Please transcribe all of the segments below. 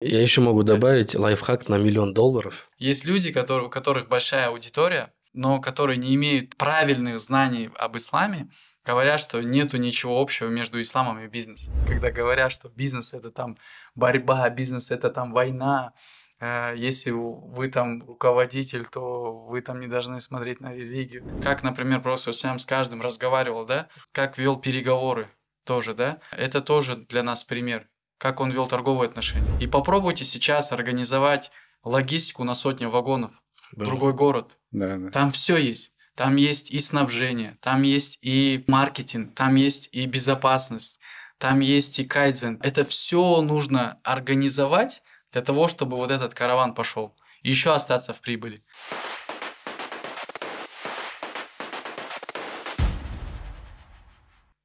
Я еще могу добавить лайфхак на миллион долларов. Есть люди, которые, у которых большая аудитория, но которые не имеют правильных знаний об исламе, говорят, что нету ничего общего между исламом и бизнесом. Когда говорят, что бизнес это там борьба, бизнес это там война, э, если вы там руководитель, то вы там не должны смотреть на религию. Как, например, просто сам с каждым разговаривал, да? Как вел переговоры тоже, да? Это тоже для нас пример как он вел торговые отношения. И попробуйте сейчас организовать логистику на сотни вагонов да. в другой город. Да, да. Там все есть. Там есть и снабжение, там есть и маркетинг, там есть и безопасность, там есть и кайдзен. Это все нужно организовать для того, чтобы вот этот караван пошел. И еще остаться в прибыли.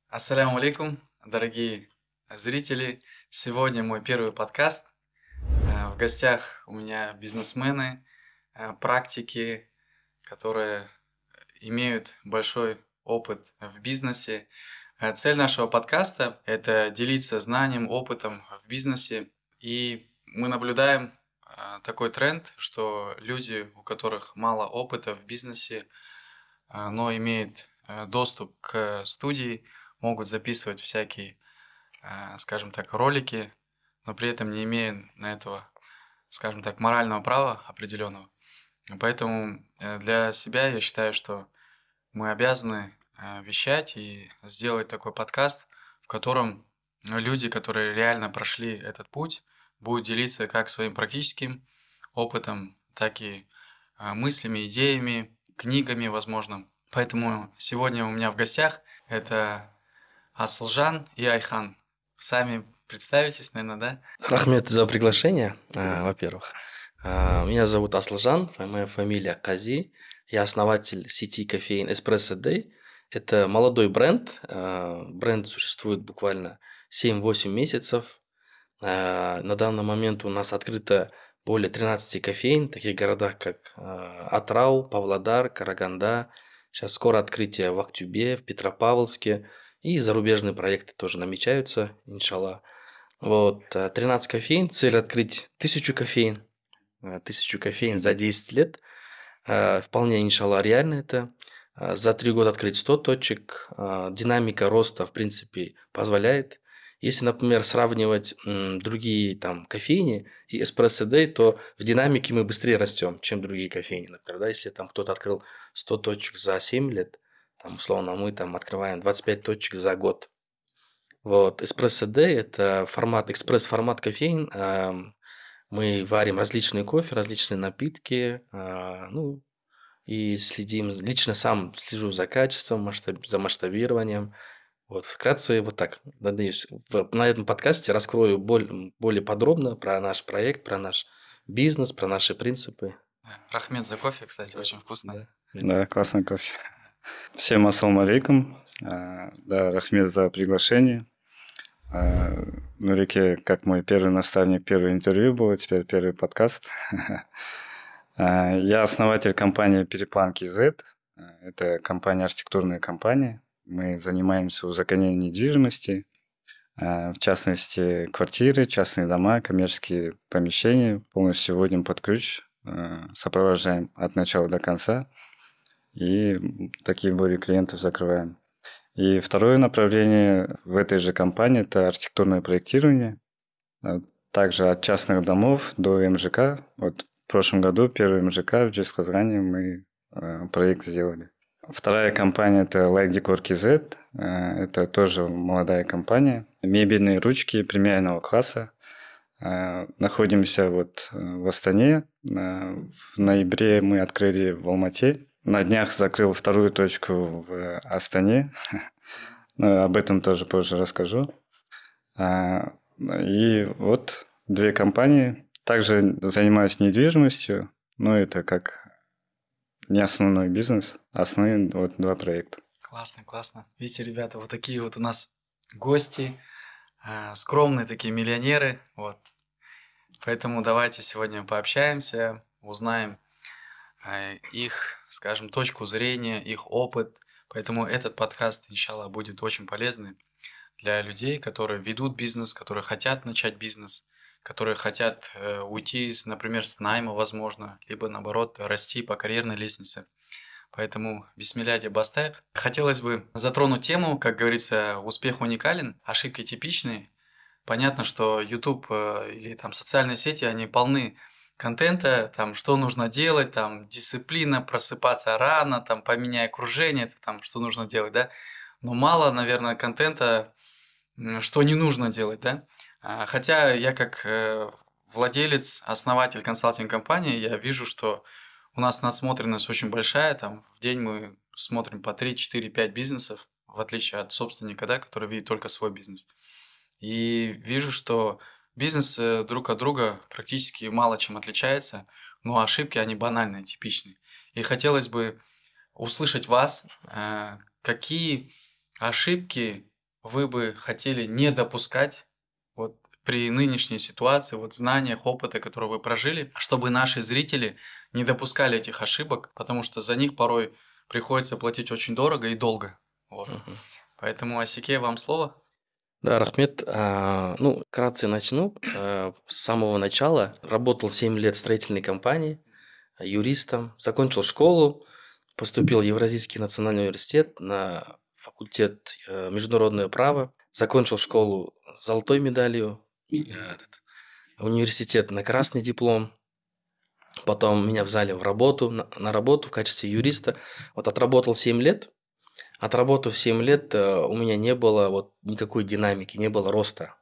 Ассаляму алейкум, дорогие зрители. Сегодня мой первый подкаст. Э, в гостях у меня бизнесмены, э, практики, которые имеют большой опыт в бизнесе. Э, цель нашего подкаста – это делиться знанием, опытом в бизнесе. И мы наблюдаем такой тренд, что люди, у которых мало опыта в бизнесе, но имеют доступ к студии, могут записывать всякие а, скажем так, ролики, но при этом не имея на этого, скажем так, морального права определенного. Поэтому э, для себя я считаю, что мы обязаны э, вещать и сделать такой подкаст, в котором люди, которые реально прошли этот путь, будут делиться как своим практическим опытом, так и э, мыслями, идеями, книгами, возможно. Поэтому сегодня у меня в гостях это Асылжан и Айхан сами представитесь, наверное, да? Рахмет за приглашение, э, во-первых. Э, меня зовут Аслажан, моя фамилия Кази. Я основатель сети кофеин Espresso Day. Это молодой бренд. Э, бренд существует буквально 7-8 месяцев. На данный момент у нас открыто более 13 кофеин в таких городах, как Атрау, Павлодар, Караганда. Сейчас скоро открытие в Актюбе, в Петропавловске – и зарубежные проекты тоже намечаются, иншалла. Вот, 13 э, кофеин, цель открыть 1000 кофеин. 1000 э, кофеин за 10 лет. Э, вполне, иншалла, реально это. За 3 года открыть 100 точек. Динамика роста, в принципе, позволяет. Если, например, сравнивать другие там кофейни и Espresso Day, то в динамике мы быстрее растем, чем другие кофейни. Например, да, если там кто-то открыл 100 точек за 7 лет, там, условно, мы там открываем 25 точек за год. Вот, эспрессо-дэй д это формат, экспресс-формат кофеин. Эм, мы варим различные кофе, различные напитки, э, ну, и следим, лично сам слежу за качеством, масштаб, за масштабированием. Вот, вкратце, вот так. Надеюсь, на этом подкасте раскрою боль, более подробно про наш проект, про наш бизнес, про наши принципы. Рахмет за кофе, кстати, очень вкусно. Да, да классный кофе. Всем ассаламу алейкум. А, да, Рахмет за приглашение. А, Нурике, как мой первый наставник, первое интервью было, теперь первый подкаст. А, я основатель компании «Перепланки Z». Это компания, архитектурная компания. Мы занимаемся узаконением недвижимости, в частности, квартиры, частные дома, коммерческие помещения. Полностью вводим под ключ, сопровождаем от начала до конца – и таких более клиентов закрываем. И второе направление в этой же компании – это архитектурное проектирование. А также от частных домов до МЖК. Вот в прошлом году первый МЖК в Джисказгане мы э, проект сделали. Вторая компания – это Light Decor KZ. Э, это тоже молодая компания. Мебельные ручки премиального класса. Э, находимся вот в Астане. В ноябре мы открыли в Алмате на днях закрыл вторую точку в Астане. Но ну, об этом тоже позже расскажу. А, и вот две компании. Также занимаюсь недвижимостью, но ну, это как не основной бизнес, а основные вот два проекта. Классно, классно. Видите, ребята, вот такие вот у нас гости, а, скромные такие миллионеры, вот. Поэтому давайте сегодня пообщаемся, узнаем а, их, скажем, точку зрения, их опыт. Поэтому этот подкаст, иншалла, будет очень полезным для людей, которые ведут бизнес, которые хотят начать бизнес, которые хотят э, уйти, с, например, с найма, возможно, либо наоборот расти по карьерной лестнице. Поэтому бисмилляди бастек. Хотелось бы затронуть тему, как говорится, успех уникален, ошибки типичные. Понятно, что YouTube э, или там социальные сети, они полны контента, там, что нужно делать, там, дисциплина, просыпаться рано, там, поменяй окружение, там, что нужно делать, да. Но мало, наверное, контента, что не нужно делать, да. А, хотя я как э, владелец, основатель консалтинг-компании, я вижу, что у нас насмотренность очень большая, там, в день мы смотрим по 3, 4, 5 бизнесов, в отличие от собственника, да, который видит только свой бизнес. И вижу, что Бизнес э, друг от друга практически мало чем отличается, но ошибки, они банальные, типичные. И хотелось бы услышать вас, э, какие ошибки вы бы хотели не допускать вот при нынешней ситуации, вот знаниях, опыта, которые вы прожили, чтобы наши зрители не допускали этих ошибок, потому что за них порой приходится платить очень дорого и долго. Вот. Угу. Поэтому, Асике, вам слово. Да, Рахмет. А, ну, вкратце начну. А, с самого начала работал 7 лет в строительной компании, а, юристом, закончил школу, поступил в Евразийский национальный университет на факультет а, международное право, закончил школу с золотой медалью, этот, университет на красный диплом, потом меня взяли в работу, на, на работу в качестве юриста. Вот отработал 7 лет – Отработав 7 лет, э, у меня не было вот никакой динамики, не было роста.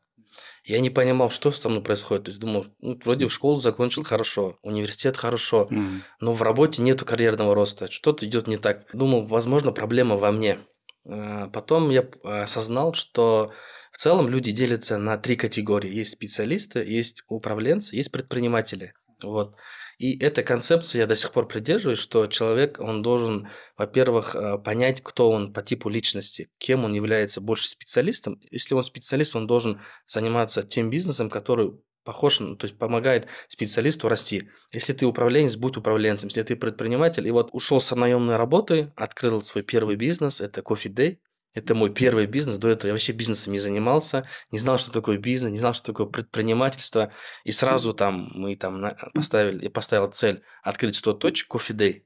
Я не понимал, что со мной происходит. То есть думал, ну, вроде в школу закончил хорошо, университет хорошо, mm-hmm. но в работе нету карьерного роста. Что-то идет не так. Думал, возможно, проблема во мне. Э, потом я э, осознал, что в целом люди делятся на три категории. Есть специалисты, есть управленцы, есть предприниматели. Вот. И эта концепция я до сих пор придерживаюсь, что человек, он должен, во-первых, э, понять, кто он по типу личности, кем он является больше специалистом. Если он специалист, он должен заниматься тем бизнесом, который похож, ну, то есть помогает специалисту расти. Если ты управленец, будь управленцем. Если ты предприниматель, и вот ушел со наемной работы, открыл свой первый бизнес, это Coffee Day, это мой первый бизнес. До этого я вообще бизнесом не занимался, не знал, что такое бизнес, не знал, что такое предпринимательство. И сразу там мы там э, поставили, я поставил цель открыть 100 точек Coffee Day.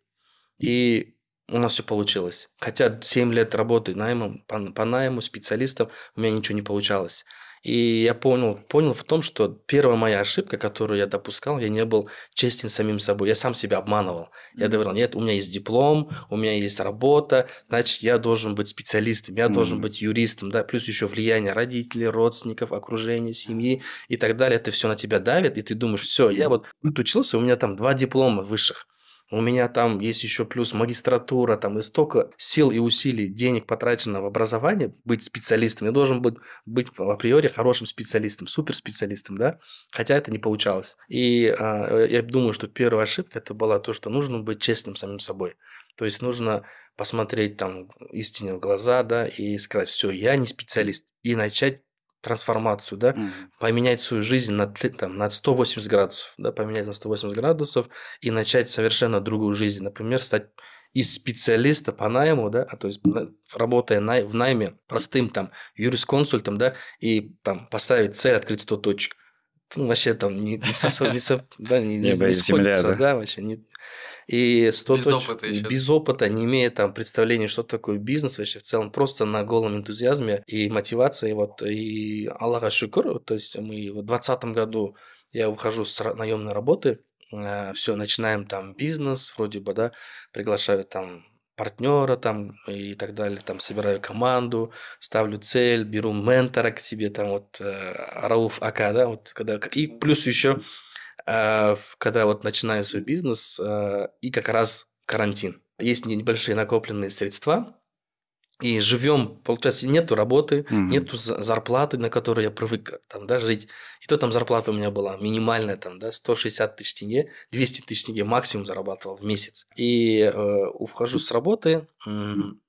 И у нас все получилось. Хотя 7 лет работы наймом, по, по найму, специалистом, у меня ничего не получалось. И я понял, понял в том, что первая моя ошибка, которую я допускал, я не был честен самим собой. Я сам себя обманывал. Я говорил, нет, у меня есть диплом, у меня есть работа, значит, я должен быть специалистом, я должен быть юристом, да, плюс еще влияние родителей, родственников, окружения, семьи и так далее. Это все на тебя давит, и ты думаешь, все, я вот учился, у меня там два диплома высших. У меня там есть еще плюс магистратура, там и столько сил и усилий, денег потрачено в образование, быть специалистом. Я должен быть, быть априори хорошим специалистом, суперспециалистом, да? Хотя это не получалось. И э, я думаю, что первая ошибка это была то, что нужно быть честным самим собой. То есть нужно посмотреть там истине в глаза, да, и сказать, все, я не специалист, и начать трансформацию, да, mm. поменять свою жизнь на, там, на 180 градусов, да, поменять на 180 градусов и начать совершенно другую жизнь. Например, стать из специалиста по найму, да, а то есть работая най, в найме простым там юрисконсультом, да, и там поставить цель открыть 100 точек. Ну, вообще там не, не, со, не, со, да, не, не, не, не сходится, да, вообще не, и 100 без точ... опыта еще. Без опыта, не имея там представления, что такое бизнес вообще в целом, просто на голом энтузиазме и мотивации. Вот, и Аллаха Шукур, то есть мы в 2020 году я выхожу с наемной работы, а, все, начинаем там бизнес, вроде бы, да, приглашают там партнера там и так далее, там собираю команду, ставлю цель, беру ментора к себе, там вот э, Рауф Ака, да, вот когда и плюс еще Э, когда вот начинаю свой бизнес, э, и как раз карантин. Есть небольшие накопленные средства, и живем, получается, нету работы, угу. нету зарплаты, на которую я привык э, там, да, жить. И то там зарплата у меня была минимальная, там, да, 160 тысяч тенге, 200 тысяч тенге максимум зарабатывал в месяц. И э, ухожу с работы, э,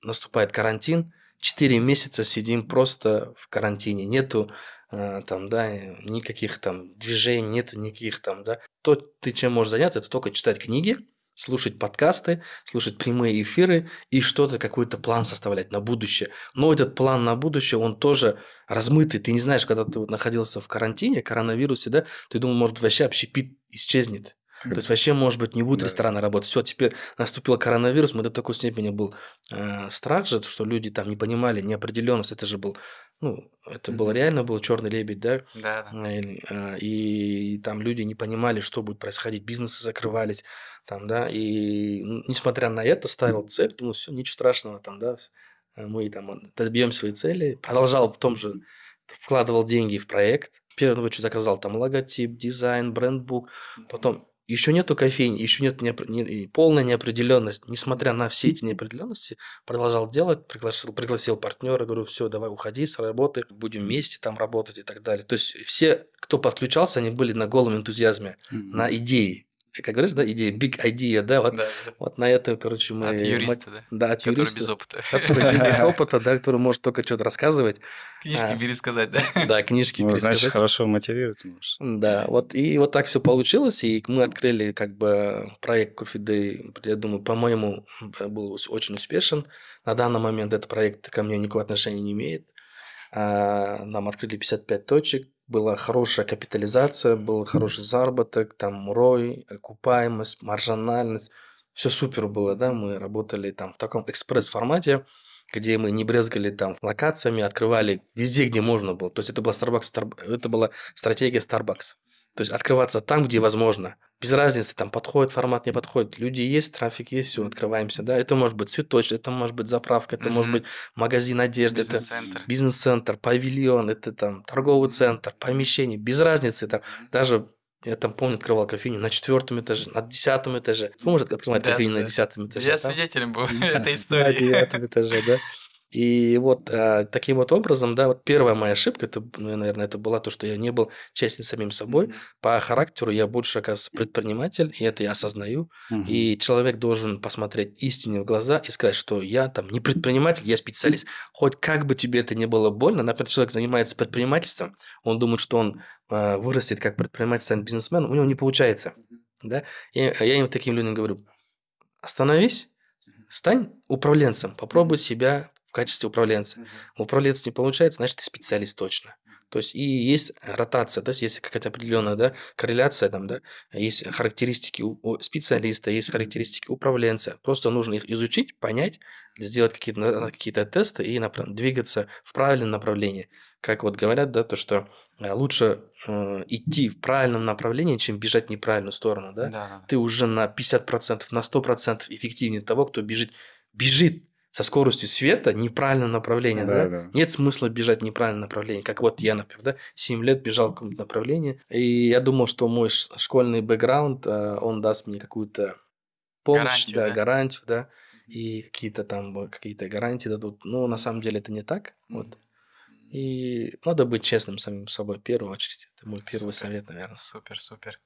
наступает карантин, 4 месяца сидим просто в карантине, нету Э, там, да, никаких там движений нет, никаких там, да. То, ты чем можешь заняться, это только читать книги, слушать подкасты, слушать прямые эфиры и что-то, какой-то план составлять на будущее. Но этот план на будущее, он тоже размытый. Ты не знаешь, когда ты вот находился в карантине, коронавирусе, да, ты думал, может, вообще общепит исчезнет. То есть вообще, может быть, не будут да. рестораны работать. Все, теперь наступил коронавирус, мы до такой степени был э, страх же, что люди там не понимали неопределенность. Это же был ну, это mm-hmm. было реально, был черный лебедь, да? Да, да. И, а, и там люди не понимали, что будет происходить, бизнесы закрывались, там, да, и несмотря на это ставил цель, думал, все, ничего страшного, там, да, а мы там добьем свои цели, продолжал в том же, вкладывал деньги в проект, в первую очередь заказал там логотип, дизайн, брендбук, потом еще нету кофейни, еще нет неопр... не... полная неопределенность. Несмотря на все эти неопределенности, продолжал делать, пригласил, пригласил партнера, говорю, все, давай уходи с работы, будем вместе там работать и так далее. То есть все, кто подключался, они были на голом энтузиазме, mm-hmm. на идее как говоришь, да, идея, big idea, да, вот, да. вот на это, короче, мы... А от юриста, мы, да? Да, от который юриста. без опыта. Который без опыта, да, который может только что-то рассказывать. Книжки а. пересказать, да? Да, книжки ну, пересказать. Значит, хорошо мотивирует, можешь, Да, вот, и вот так все получилось, и мы открыли как бы проект Coffee Day, я думаю, по-моему, был очень успешен. На данный момент этот проект ко мне никакого отношения не имеет. А, нам открыли 55 точек, была хорошая капитализация, был хороший заработок, там рой, окупаемость, маржинальность. Все супер было, да, мы работали там в таком экспресс-формате, где мы не брезгали там локациями, открывали везде, где можно было. То есть это была, Starbucks, это была стратегия Starbucks. То есть открываться там, где возможно. Без разницы, там подходит формат, не подходит. Люди есть, трафик есть, все, открываемся. Да? Это может быть цветочный, это может быть заправка, это mm-hmm. может быть магазин одежды, бизнес-центр. это бизнес-центр, павильон, это там торговый центр, помещение. Без разницы, там даже я там помню, открывал кофейню на четвертом этаже, на десятом этаже. Кто может открывать да, кофейню да. на десятом этаже? Я там? свидетелем был этой истории. На девятом этаже, да. И вот а, таким вот образом, да, вот первая моя ошибка, это, ну, наверное, это была то, что я не был честен самим собой. Mm-hmm. По характеру я больше, оказывается, предприниматель, и это я осознаю. Mm-hmm. И человек должен посмотреть истине в глаза и сказать, что я там не предприниматель, я специалист. Хоть как бы тебе это не было больно, например, человек занимается предпринимательством, он думает, что он а, вырастет как предприниматель, станет бизнесменом, у него не получается. Mm-hmm. Да? И, а, я им таким людям говорю, остановись, стань управленцем, попробуй себя качестве управленца. Угу. Управленец не получается, значит, ты специалист точно. То есть и есть ротация, то есть есть какая-то определенная да, корреляция, там, да, есть характеристики у специалиста, есть характеристики управленца. Просто нужно их изучить, понять, сделать какие-то какие то тесты и направ... двигаться в правильном направлении. Как вот говорят, да, то, что э, лучше э, идти в правильном направлении, чем бежать в неправильную сторону. Да? Да. Ты уже на 50%, на 100% эффективнее того, кто бежит бежит со скоростью света неправильное направление, да, да? да? Нет смысла бежать в неправильное направление. Как вот я, например, да, 7 лет бежал в каком-то направлении, и я думал, что мой школьный бэкграунд, э, он даст мне какую-то помощь, гарантию, да, да, гарантию, да, и какие-то там какие-то гарантии дадут. Но на самом деле это не так. Вот. И надо быть честным самим собой в первую очередь. Это мой первый супер, совет, наверное. Супер, супер.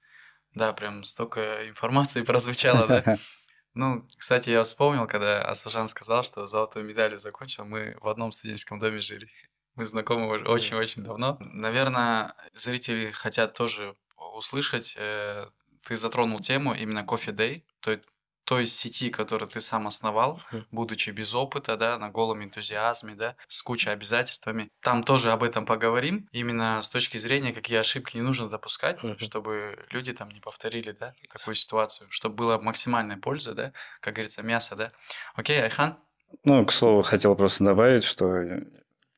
Да, прям столько информации прозвучало, да. Ну, кстати, я вспомнил, когда Асажан сказал, что золотую медалью закончил, мы в одном студенческом доме жили. Мы знакомы уже очень-очень давно. Наверное, зрители хотят тоже услышать. Э, Ты затронул тему именно кофе Day, то есть той сети, которую ты сам основал, будучи без опыта, да, на голом энтузиазме, да, с кучей обязательствами. Там тоже об этом поговорим, именно с точки зрения, какие ошибки не нужно допускать, чтобы люди там не повторили, да, такую ситуацию, чтобы была максимальная польза, да, как говорится, мясо, да. Окей, Айхан? Ну, к слову, хотел просто добавить, что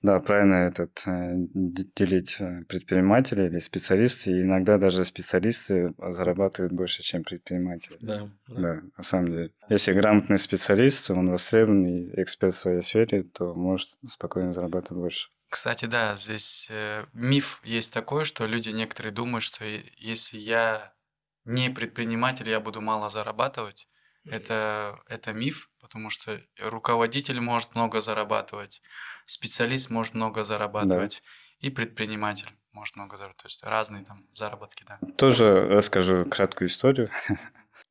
да, правильно этот э, делить э, предприниматели или специалисты. И иногда даже специалисты э, зарабатывают больше, чем предприниматели. Да, да. да, на самом деле. Если грамотный специалист, он востребованный эксперт в своей сфере, то может спокойно зарабатывать больше. Кстати, да, здесь миф есть такой, что люди некоторые думают, что если я не предприниматель, я буду мало зарабатывать. Это, это миф, потому что руководитель может много зарабатывать, специалист может много зарабатывать, да. и предприниматель может много зарабатывать. То есть разные там заработки, да. Тоже расскажу краткую историю.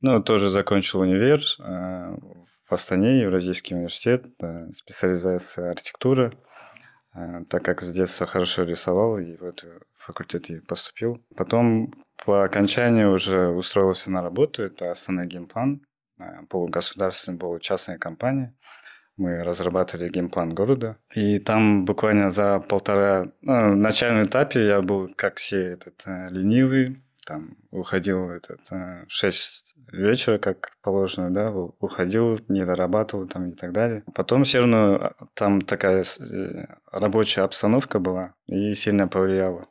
ну, тоже закончил универ э, в Астане, Евразийский университет, специализация архитектура. Э, так как с детства хорошо рисовал, и в этот факультет и поступил. Потом по окончанию уже устроился на работу, это Астана Геймплан, э, полугосударственная, получастная компания. компания мы разрабатывали геймплан города. И там буквально за полтора... Ну, в начальном этапе я был, как все, этот э, ленивый. Там уходил этот, 6 э, вечера, как положено, да, уходил, не дорабатывал там и так далее. Потом все равно а, там такая э, рабочая обстановка была и сильно повлияла.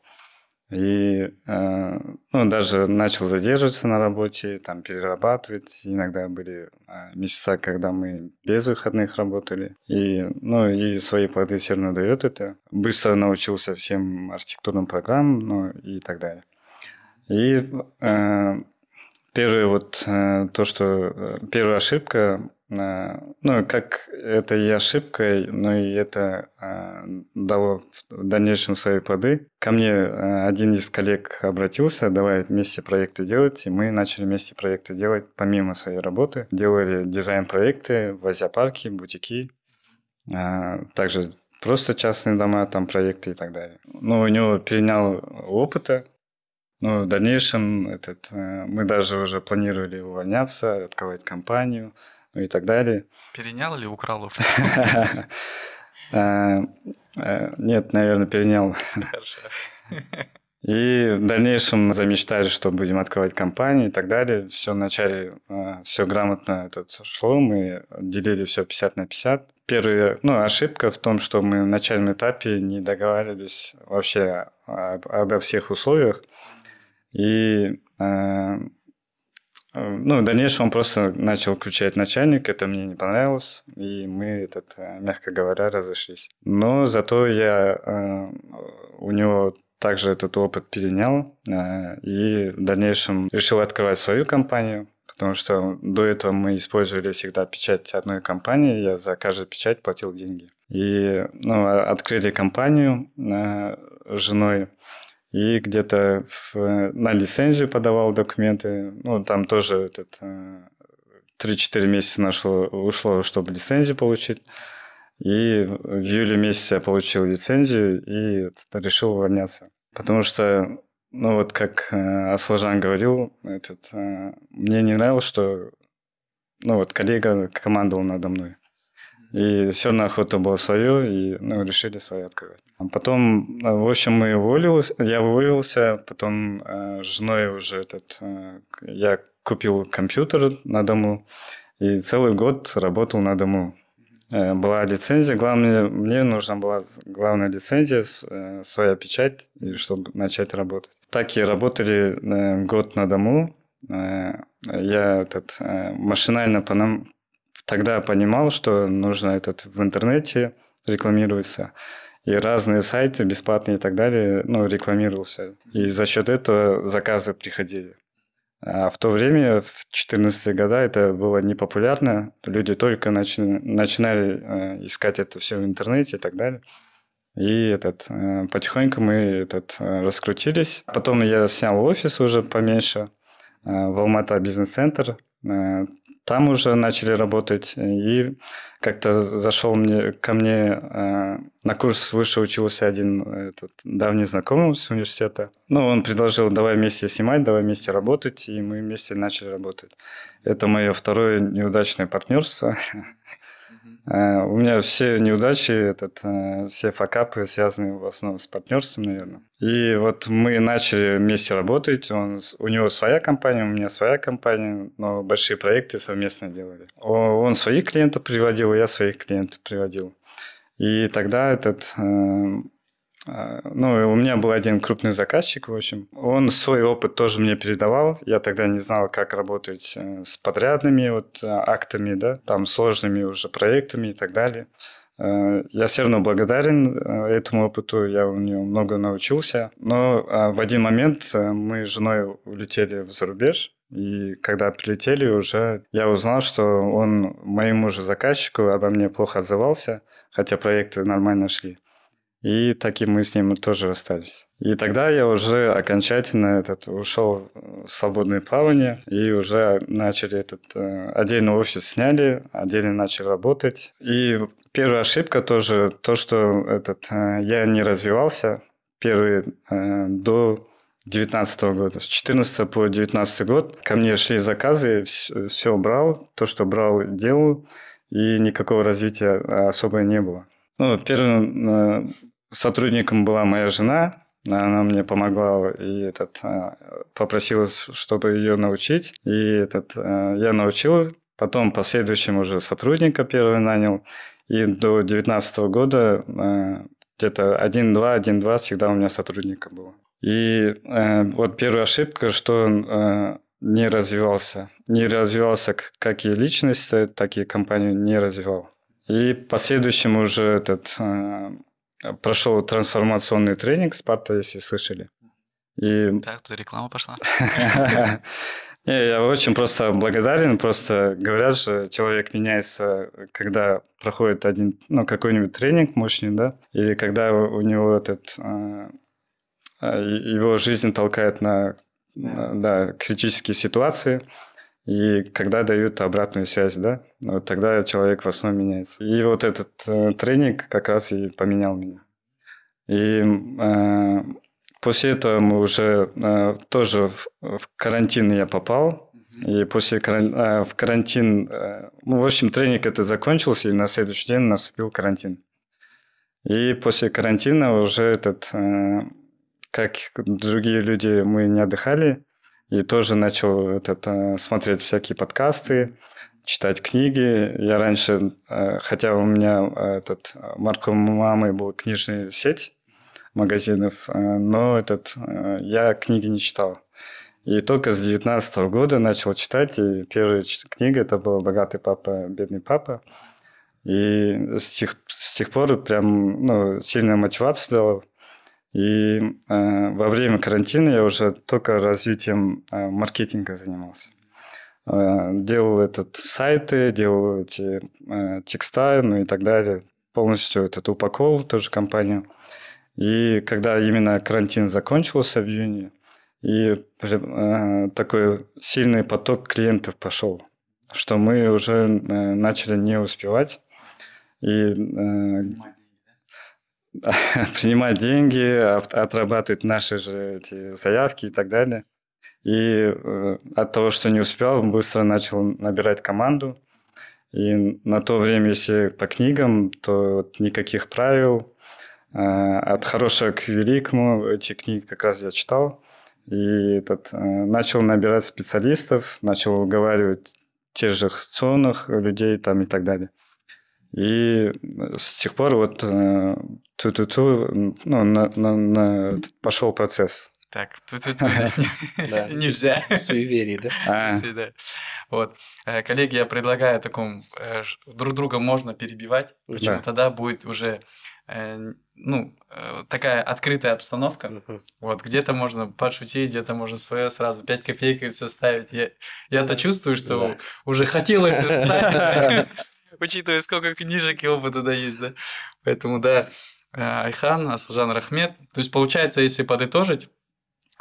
И э, ну, даже начал задерживаться на работе, там перерабатывать. Иногда были э, месяца, когда мы без выходных работали. И, ну, и свои плоды все равно дает это. Быстро научился всем архитектурным программам ну, и так далее. И э, первое вот э, то, что э, первая ошибка ну, как это и ошибка, но ну, и это а, дало в дальнейшем свои плоды. Ко мне а, один из коллег обратился, давай вместе проекты делать, и мы начали вместе проекты делать помимо своей работы. Делали дизайн-проекты в азиапарке, бутики, а, также просто частные дома, там проекты и так далее. Ну, у него перенял опыта, ну, в дальнейшем этот, мы даже уже планировали увольняться, открывать компанию – ну и так далее. Перенял или украл? Э, э, нет, наверное, перенял. Хорошо. И в дальнейшем замечтали, что будем открывать компании и так далее. Все вначале, э, все грамотно это шло, мы делили все 50 на 50. Первая ну, ошибка в том, что мы в начальном этапе не договаривались вообще об, обо всех условиях. И Эм, ну, в дальнейшем он просто начал включать начальник, это мне не понравилось, и мы, этот, э, мягко говоря, разошлись. Но зато я э, у него также этот опыт перенял э, и в дальнейшем решил открывать свою компанию, потому что до этого мы использовали всегда печать одной компании, я за каждую печать платил деньги. И ну, открыли компанию с женой, и где-то в, на лицензию подавал документы. Ну, там тоже этот, 3-4 э, месяца нашло, ушло, чтобы лицензию получить. И в июле месяце я получил лицензию и решил увольняться. Потому что, ну вот как э, говорил, этот, э, мне не нравилось, что ну вот коллега командовал надо мной. И все на охоту было свое и ну, решили свои открывать. А потом, э, в общем, мы уволились, я уволился, потом э, женой уже этот, э, я купил компьютер на дому, и целый год работал на дому. Э, была лицензия, главное, мне нужна была главная лицензия, с, э, своя печать, и чтобы начать работать. Так и работали э, год на дому, э, я этот, э, машинально по нам тогда понимал, что нужно этот в интернете рекламироваться. И разные сайты бесплатные и так далее, ну, рекламировался. И за счет этого заказы приходили. А в то время, в 14-е годы, это было непопулярно. Люди только начали, начинали э, искать это все в интернете и так далее. И этот, э, потихоньку мы этот, э, раскрутились. Потом я снял офис уже поменьше в Алмата бизнес-центр там уже начали работать, и как-то зашел мне, ко мне э, на курс выше учился один э, этот, давний знакомый с университета. Ну, он предложил, давай вместе снимать, давай вместе работать, и мы вместе начали работать. Это мое второе неудачное партнерство. Э, у меня все неудачи, этот, э, все факапы связаны в основном с партнерством, наверное. И вот мы начали вместе работать. Он, у него своя компания, у меня своя компания, но большие проекты совместно делали. Он своих клиентов приводил, я своих клиентов приводил. И тогда этот э, а, ну, у меня был один крупный заказчик, в общем. Он свой опыт тоже мне передавал. Я тогда не знал, как работать э, с подрядными вот э, актами, да, там сложными уже проектами и так далее. Э, я все равно благодарен этому опыту, я у него много научился. Но в один момент мы с женой улетели в зарубеж, и когда прилетели уже, я узнал, что он моему же заказчику обо мне плохо отзывался, хотя проекты нормально шли. И таким мы с ним тоже расстались. И тогда я уже окончательно этот ушел в свободное плавание, и уже начали этот э, отдельный офис сняли, отдельно начали работать. И первая ошибка тоже то, что этот э, я не развивался первые э, до 2019 -го года. С 14 по 19 год ко мне шли заказы, все, брал, то, что брал, делал, и никакого развития особо не было. Ну, первым э, сотрудником была моя жена, она мне помогла и этот э, попросила, чтобы ее научить, и этот э, я научил, потом последующим уже сотрудника первого нанял, и до девятнадцатого года э, где-то один два один два всегда у меня сотрудника было. И э, вот первая ошибка, что он э, не развивался. Не развивался как и личность, так и компанию не развивал. И последующим уже этот прошел трансформационный тренинг Спарта, если слышали. И... Так, тут реклама пошла. Не, я очень просто благодарен. Просто говорят же, человек меняется, когда проходит один, ну, какой-нибудь тренинг мощный, да, или когда у него этот, а, а, его жизнь толкает на, да, критические ситуации и когда дают обратную связь, да, вот тогда человек в основе меняется. И вот этот э, тренинг как раз и поменял меня. И э, после этого мы уже э, тоже в, в карантин я попал. И после каран... э, в карантин, э, ну, в общем, тренинг это закончился, и на следующий день наступил карантин. И после карантина уже этот, э, как другие люди, мы не отдыхали, и тоже начал этот, э, смотреть всякие подкасты, читать книги. Я раньше, э, хотя у меня э, этот марка мамы был книжная сеть магазинов, но этот я книги не читал. И только с 19 года начал читать, и первая книга это была «Богатый папа, бедный папа». И с тех, с тех пор прям ну, сильная мотивация дала. И э, во время карантина я уже только развитием э, маркетинга занимался. Э, делал этот сайты, делал эти э, текста, ну и так далее. Полностью этот упаковывал тоже компанию. И когда именно карантин закончился в июне, и э, такой сильный поток клиентов пошел, что мы уже э, начали не успевать. И э, принимать деньги, отрабатывать наши же эти заявки и так далее. И э, от того, что не успел, быстро начал набирать команду. И на то время, если по книгам, то никаких правил. Э, от хорошего к великому эти книги как раз я читал. И этот, э, начал набирать специалистов, начал уговаривать тех же цонных людей там и так далее. И с тех пор вот ту-ту-ту, ну, на, на, на, пошел процесс. Так, тут, тут, тут здесь нельзя. Суеверие, да? А. да. Вот. Э, коллеги, я предлагаю таком э, друг друга можно перебивать, почему тогда будет уже э, ну, такая открытая обстановка. Вот, где-то можно подшутить, где-то можно свое сразу 5 копеек составить. Я, я-то чувствую, что уже хотелось составить, учитывая, сколько книжек и опыта да есть, да. Поэтому, да, Э, Айхан, Асылжан Рахмет. То есть, получается, если подытожить,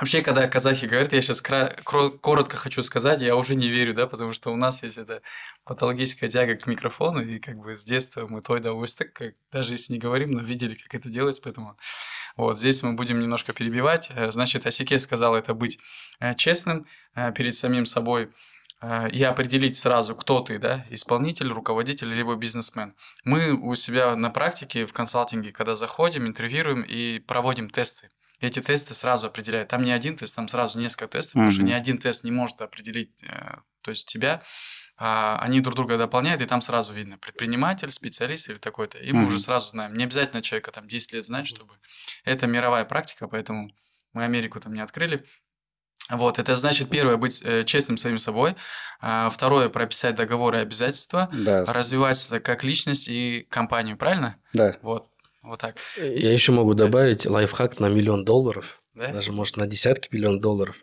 Вообще, когда казахи говорят, я сейчас коротко хочу сказать, я уже не верю, да, потому что у нас есть эта патологическая тяга к микрофону, и как бы с детства мы той да как, даже если не говорим, но видели, как это делается, поэтому вот здесь мы будем немножко перебивать. Э, значит, Асике сказал это быть э, честным перед самим собой, а, и определить сразу, кто ты, да, исполнитель, руководитель, либо бизнесмен. Мы у себя на практике в консалтинге, когда заходим, интервьюируем и проводим тесты. Эти тесты сразу определяют. Там не один тест, там сразу несколько тестов, mm-hmm. потому что ни один тест не может определить, э, то есть тебя. А, они друг друга дополняют, и там сразу видно предприниматель, специалист или такой-то. И mm-hmm. мы уже сразу знаем. Не обязательно человека там 10 лет знать, чтобы... Это мировая практика, поэтому мы Америку там не открыли. Вот, это значит, первое, быть э, честным самим собой, а, второе, прописать договоры и обязательства, да. развиваться как личность и компанию, правильно? Да. Вот, вот так. Я еще могу добавить лайфхак на миллион долларов, да? даже, может, на десятки миллион долларов.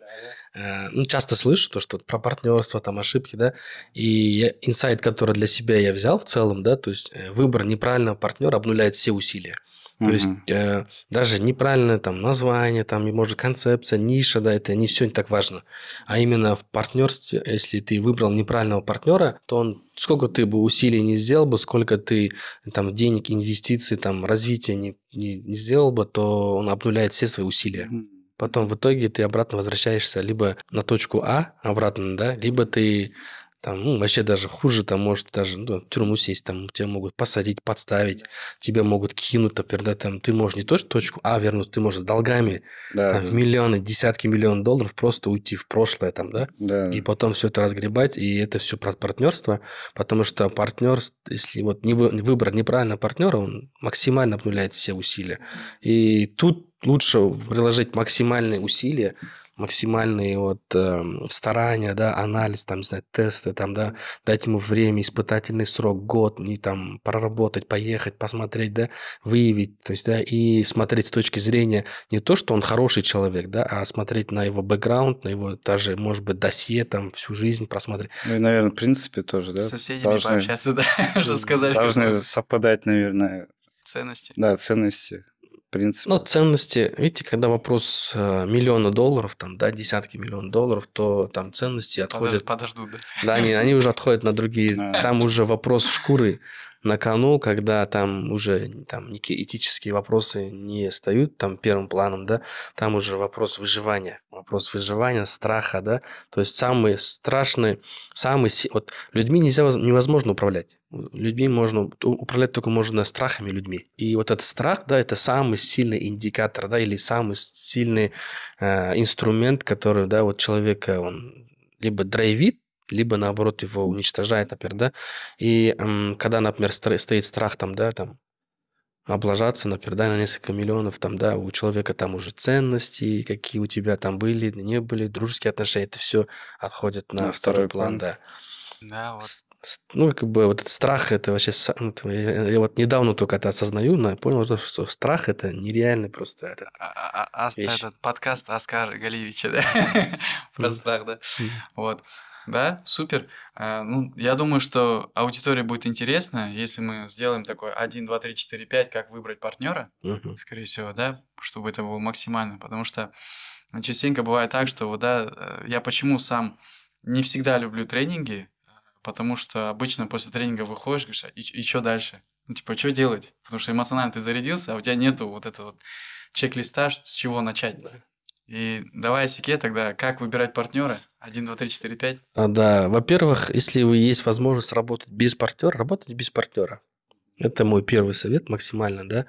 Да. Э, ну, часто слышу то, что про партнерство, там, ошибки, да, и инсайт, который для себя я взял в целом, да, то есть э, выбор неправильного партнера обнуляет все усилия. То есть э, даже неправильное там название, там, и может концепция, ниша, да, это не все не так важно. А именно в партнерстве, если ты выбрал неправильного партнера, то он сколько ты бы усилий не сделал бы, сколько ты там денег, инвестиций, там развития не, не, не сделал бы, то он обнуляет все свои усилия. потом в итоге ты обратно возвращаешься либо на точку А обратно, да, либо ты там, ну, вообще даже хуже, там, может, даже ну, в тюрьму сесть, там, тебя могут посадить, подставить, тебя могут кинуть, например, да, там, ты можешь не то, точку А вернуть, ты можешь с долгами да. там, в миллионы, десятки миллионов долларов просто уйти в прошлое, там, да, да. и потом все это разгребать, и это все про партнерство, потому что партнер, если вот не вы, неправильного партнера, он максимально обнуляет все усилия. И тут лучше приложить максимальные усилия, максимальные вот э, старания, да, анализ, там, знать тесты, там, да, дать ему время, испытательный срок, год, не там, проработать, поехать, посмотреть, да, выявить, то есть, да, и смотреть с точки зрения не то, что он хороший человек, да, а смотреть на его бэкграунд, на его даже, может быть, досье, там, всю жизнь просмотреть. Ну и, наверное, в принципе тоже, да. С соседями должны, пообщаться, да, чтобы сказать. Должны совпадать, наверное. Ценности. Да, ценности принципе. Ну, ценности, видите, когда вопрос э, миллиона долларов, там, да, десятки миллионов долларов, то там ценности отходят... Подождут, да? Да, они, они уже отходят на другие. Там уже вопрос шкуры на кону, когда там уже там некие этические вопросы не встают там первым планом, да, там уже вопрос выживания, вопрос выживания, страха, да, то есть самые страшные, самые, вот людьми нельзя, невозможно управлять, людьми можно, управлять только можно страхами людьми, и вот этот страх, да, это самый сильный индикатор, да, или самый сильный э, инструмент, который, да, вот человека, он либо драйвит, либо наоборот его уничтожает, например, да. И м, когда, например, стоит страх там, да, там, облажаться, например, да, на несколько миллионов, там, да, у человека там уже ценности, какие у тебя там были, не были, дружеские отношения, это все отходит ну, на, на второй, план, план, да. Да, вот. Ну, как бы вот этот страх, это вообще... Ну, я, я вот недавно только это осознаю, но я понял, что страх – это нереально просто это а, а, а, а Этот подкаст Оскара Галиевича да? Про страх, да? Вот. Да, супер. А, ну, я думаю, что аудитория будет интересна, если мы сделаем такой 1, 2, 3, 4, 5, как выбрать партнера, uh-huh. скорее всего, да, чтобы это было максимально. Потому что частенько бывает так, что вот, да, э, я почему сам не всегда люблю тренинги, э, потому что обычно после тренинга выходишь, говоришь, «А, и, и что дальше? Ну, типа, что делать? Потому что эмоционально ты зарядился, а у тебя нету вот этого вот чек-листа, с чего начать. И давай о секе тогда, как выбирать партнера? 1, 2, 3, 4, 5. А, да, во-первых, если вы есть возможность работать без партнера, работайте без партнера. Это мой первый совет максимально, да.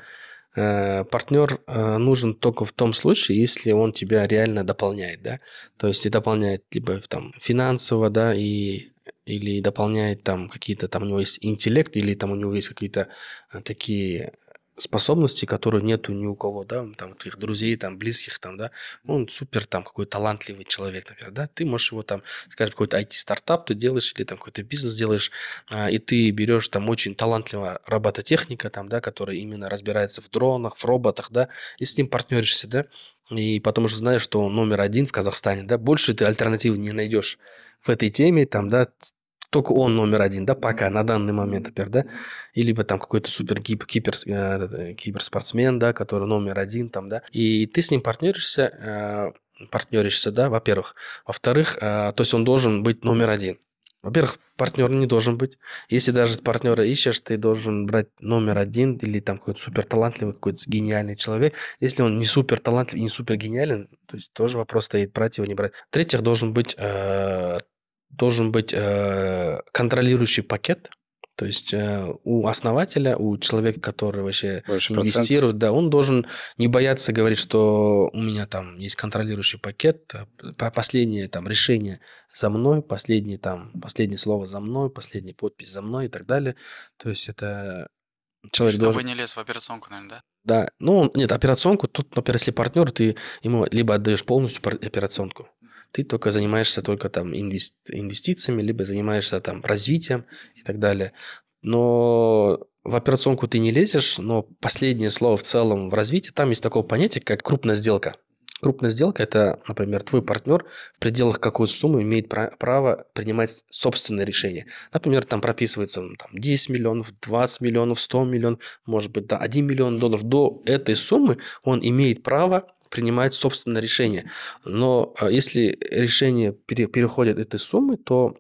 Э, партнер э, нужен только в том случае, если он тебя реально дополняет, да. То есть и дополняет либо там финансово, да, и или дополняет там какие-то там у него есть интеллект, или там у него есть какие-то э, такие способностей, которые нету ни у кого, да, там, твоих друзей, там, близких, там, да, он супер, там, какой талантливый человек, например, да, ты можешь его, там, скажем, какой-то IT-стартап ты делаешь или, там, какой-то бизнес делаешь, а, и ты берешь, там, очень талантливого робототехника, там, да, который именно разбирается в дронах, в роботах, да, и с ним партнеришься, да, и потом уже знаешь, что он номер один в Казахстане, да, больше ты альтернатив не найдешь в этой теме, там, да, только он номер один, да, пока, на данный момент, например, да, или бы там какой-то супер кипер, э, э, э, киберспортсмен, да, который номер один там, да, и ты с ним партнеришься, партнеришься, да, во-первых. Во-вторых, то есть он должен быть номер один. Во-первых, партнер не должен быть. Если даже партнера ищешь, ты должен брать номер один или там какой-то супер талантливый, какой-то гениальный человек. Если он не супер талантлив не супер гениален, то есть тоже вопрос стоит, брать его, не брать. В-третьих, должен быть должен быть э, контролирующий пакет. То есть э, у основателя, у человека, который вообще Больше инвестирует, процент. да, он должен не бояться говорить, что у меня там есть контролирующий пакет, э, последнее там решение за мной, последнее там последнее слово за мной, последняя подпись за мной и так далее. То есть это человек Чтобы должен... не лез в операционку, наверное, да? Да, ну нет, операционку, тут, например, если партнер, ты ему либо отдаешь полностью операционку, ты только занимаешься только там инвест, инвестициями, либо занимаешься там развитием и так далее. Но в операционку ты не лезешь, но последнее слово в целом в развитии, там есть такое понятие, как крупная сделка. Крупная сделка – это, например, твой партнер в пределах какой суммы имеет право принимать собственное решение. Например, там прописывается ну, там, 10 миллионов, 20 миллионов, 100 миллионов, может быть, до 1 миллион долларов. До этой суммы он имеет право принимает собственное решение. Но а, если решение пере, переходит этой суммы, то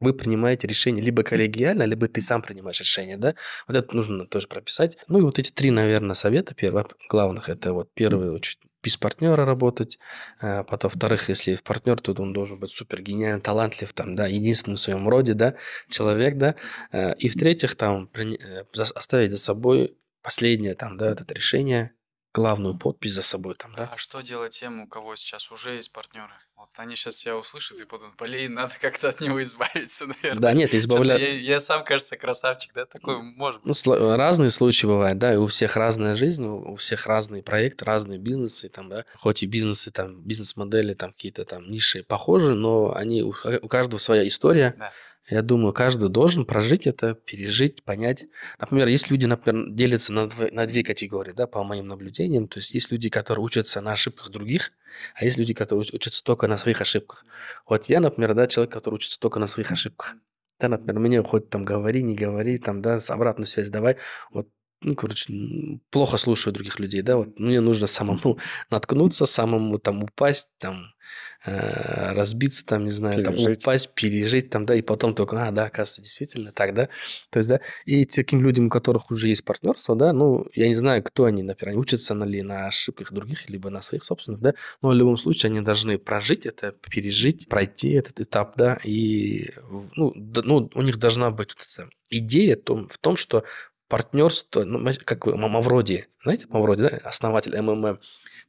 вы принимаете решение либо коллегиально, либо ты сам принимаешь решение, да? Вот это нужно тоже прописать. Ну и вот эти три, наверное, совета первых, главных, это вот первый очередь без партнера работать, а потом, вторых если партнер, то он должен быть супер гениально талантлив, там, да, единственный в своем роде, да, человек, да, а, и в-третьих, там, э, оставить за собой последнее, там, да, это решение, главную подпись за собой там, да? А что делать тем, у кого сейчас уже есть партнеры? Вот они сейчас тебя услышат и подумают, блин, надо как-то от него избавиться, наверное. Да нет, избавляют. Я, я сам, кажется, красавчик, да, такой может ну, быть. Ну, разные случаи бывают, да, и у всех разная жизнь, у всех разный проект, разные бизнесы, там, да, хоть и бизнесы, там, бизнес-модели, там, какие-то там ниши похожи, но они, у каждого своя история, да. Я думаю, каждый должен прожить это, пережить, понять. Например, есть люди, например, делятся на, дв- на две категории, да, по моим наблюдениям. То есть есть люди, которые учатся на ошибках других, а есть люди, которые учатся только на своих ошибках. Вот я, например, да, человек, который учится только на своих ошибках. Да, например, мне хоть там говори, не говори, там, да, с обратную связь давай. Вот ну, короче, плохо слушаю других людей, да, вот мне нужно самому наткнуться, самому там упасть, там э, разбиться, там, не знаю, пережить. там упасть, пережить, там, да, и потом только, а, да, оказывается, действительно так, да, то есть, да, и таким людям, у которых уже есть партнерство, да, ну, я не знаю, кто они, например, учатся на ли на ошибках других, либо на своих собственных, да, но в любом случае они должны прожить это, пережить, пройти этот этап, да, и, ну, да, ну у них должна быть вот эта идея в том, в том, что партнерство, ну, как вы, Мавроди, знаете, Мавроди, да? основатель МММ,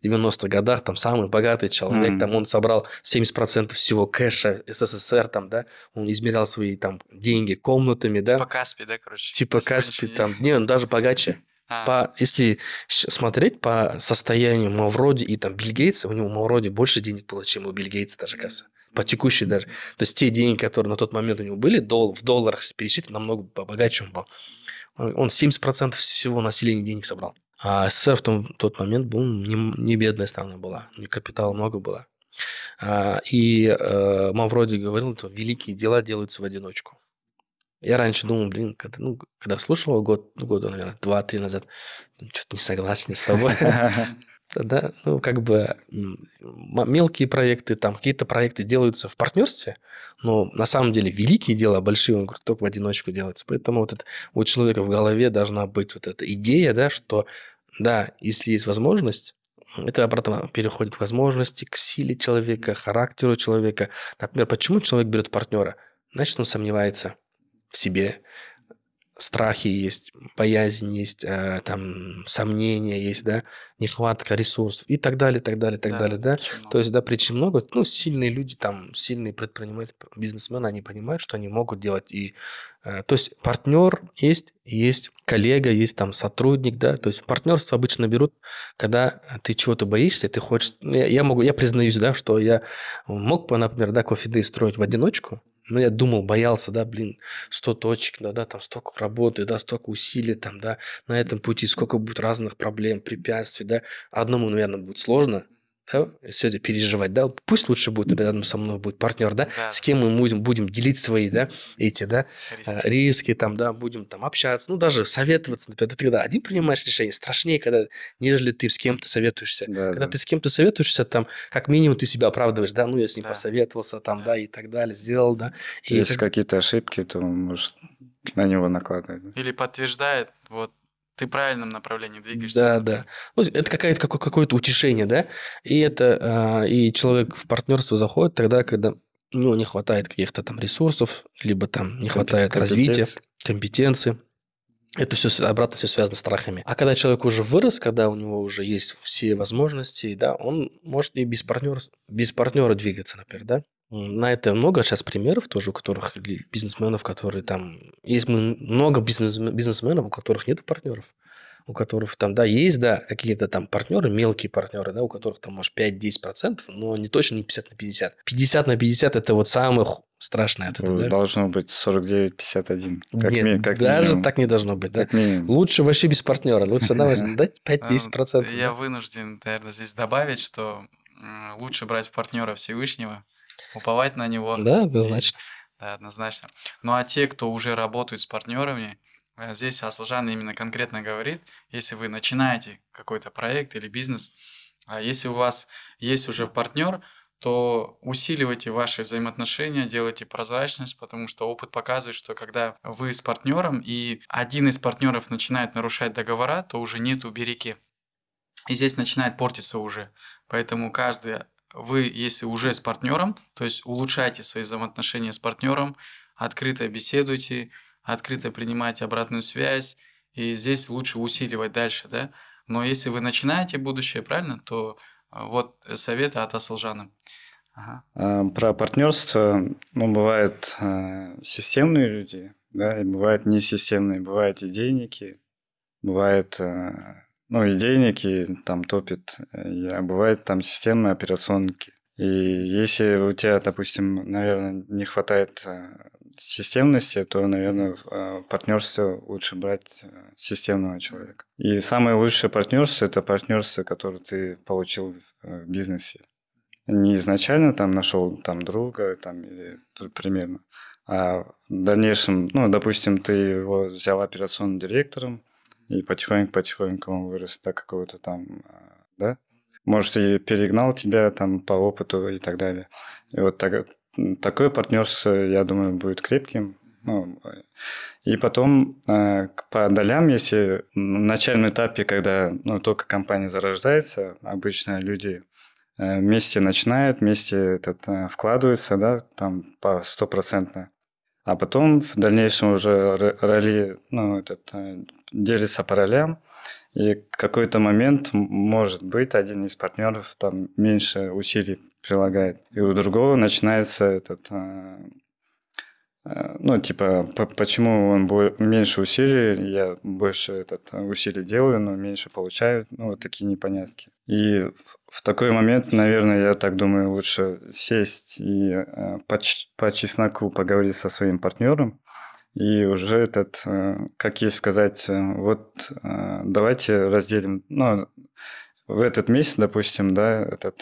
в 90-х годах, там, самый богатый человек, mm-hmm. там, он собрал 70% всего кэша СССР, там, да, он измерял свои, там, деньги комнатами, типа да. Типа Каспи, да, короче? Типа Каспи, там, не, он даже богаче. А. По, если смотреть по состоянию Мавроди ну, и там Билл Гейтса, у него Мавроди ну, больше денег было, чем у Билл Гейтса даже касса. По текущей даже. То есть те деньги, которые на тот момент у него были, дол, в долларах пересчитаны, намного богаче он был. Он 70% всего населения денег собрал. А СССР в том, тот момент был ну, не, не бедная страна была, у него капитала много было. А, и а, Мавроди говорил, что великие дела делаются в одиночку. Я раньше думал, блин, когда, ну, когда слушал год, ну, года, наверное, два-три назад, ну, что-то не согласен с тобой. Да, ну, как бы мелкие проекты, там какие-то проекты делаются в партнерстве, но на самом деле великие дела, большие, он говорит, только в одиночку делается, Поэтому вот это, у человека в голове должна быть вот эта идея, да, что да, если есть возможность, это обратно переходит к возможности, к силе человека, характеру человека. Например, почему человек берет партнера? Значит, он сомневается – в себе страхи есть, боязнь есть, э, там сомнения есть, да, нехватка ресурсов и так далее, так далее, так да, далее, да. То есть, да, причин много. Ну, сильные люди, там, сильные предприниматели, бизнесмены, они понимают, что они могут делать. И, э, то есть, партнер есть, есть коллега, есть там сотрудник, да. То есть, партнерство обычно берут, когда ты чего-то боишься, ты хочешь... Ну, я, я могу, я признаюсь, да, что я мог бы, например, да, кофе строить в одиночку, ну, я думал, боялся, да, блин, 100 точек, да, да, там столько работы, да, столько усилий, там, да, на этом пути сколько будет разных проблем, препятствий, да, одному, наверное, будет сложно, да, все это переживать, да, пусть лучше будет рядом со мной будет партнер, да, да. с кем мы будем, будем делить свои, да, эти, да, риски. Э, риски, там, да, будем там общаться, ну, даже советоваться, например, ты когда один принимаешь решение, страшнее, когда, нежели ты с кем-то советуешься. Да, когда да. ты с кем-то советуешься, там, как минимум ты себя оправдываешь, да, ну, я с ним да. посоветовался, там, да. да, и так далее, сделал, да. И Если это... какие-то ошибки, то, может, на него накладывать. Да? Или подтверждает, вот, ты в правильном направлении двигаешься. Да, да. Ну, это какое-то какое, какое утешение, да? И это, а, и человек в партнерство заходит тогда, когда у ну, него не хватает каких-то там ресурсов, либо там не хватает развития, компетенции. Это все обратно все связано с страхами. А когда человек уже вырос, когда у него уже есть все возможности, да, он может и без партнера, без партнера двигаться, например, да. На это много сейчас примеров тоже, у которых бизнесменов, которые там... Есть много бизнес, бизнесменов, у которых нет партнеров. У которых там, да, есть, да, какие-то там партнеры, мелкие партнеры, да, у которых там, может, 5-10%, но не точно не 50 на 50. 50 на 50 – это вот самых страшное от этого, да? Должно быть 49-51. Как Нет, ми- как даже минимум. так не должно быть, да? Лучше вообще без партнера, лучше давай дать 5-10%. Я вынужден, наверное, здесь добавить, что лучше брать в партнера Всевышнего – Уповать на него. Да, однозначно. да, однозначно. Ну а те, кто уже работают с партнерами, э, здесь Аслажан именно конкретно говорит, если вы начинаете какой-то проект или бизнес, а если у вас есть уже партнер, то усиливайте ваши взаимоотношения, делайте прозрачность, потому что опыт показывает, что когда вы с партнером и один из партнеров начинает нарушать договора, то уже нету береги. И здесь начинает портиться уже. Поэтому каждый вы, если уже с партнером, то есть улучшайте свои взаимоотношения с партнером, открыто беседуйте, открыто принимайте обратную связь, и здесь лучше усиливать дальше, да. Но если вы начинаете будущее, правильно, то э, вот советы от Асалжана. Ага. А, про партнерство, ну, бывают э, системные люди, да, и бывают несистемные, бывают денеги, бывают э, ну, идейники там топит а бывают там системные операционки. И если у тебя, допустим, наверное, не хватает э, системности, то, наверное, в э, партнерстве лучше брать э, системного человека. И самое лучшее партнерство – это партнерство, которое ты получил в бизнесе. Не изначально там нашел там друга там, или примерно, а в дальнейшем, ну, допустим, ты его взял операционным директором, и потихоньку-потихоньку он вырос до какого-то там, да, может, и перегнал тебя там по опыту и так далее. И вот так, такое партнерство, я думаю, будет крепким. Ну, и потом э, по долям, если на начальном этапе, когда ну, только компания зарождается, обычно люди э, вместе начинают, вместе этот, э, вкладываются, да, там по стопроцентно а потом в дальнейшем уже роли ну, этот, э, делится по ролям, и какой-то момент, может быть, один из партнеров там меньше усилий прилагает, и у другого начинается этот э, Э, ну, типа, почему он меньше усилий, я больше этот, усилий делаю, но меньше получаю, ну, вот такие непонятки. И в, такой момент, наверное, я так думаю, лучше сесть и э, по, по чесноку поговорить со своим партнером, и уже этот, э, как ей сказать, вот давайте разделим, ну, в этот месяц, допустим, да, этот,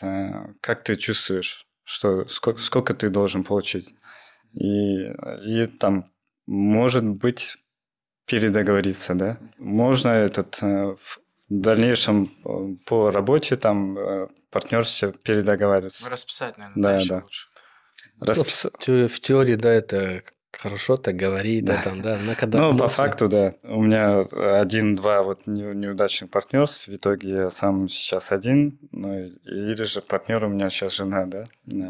как ты чувствуешь, что сколько, сколько ты должен получить? и, и там, может быть, передоговориться, да. Можно этот э, в дальнейшем э, по работе, там, э, партнерстве передоговариваться. Расписать, наверное, да, да. лучше. Распис... В, в теории, да, это хорошо так говори, да, там, да, на Ну, по факту, да. У меня один-два вот неудачных партнерств, в итоге я сам сейчас один, ну, или же партнер у меня сейчас жена, да,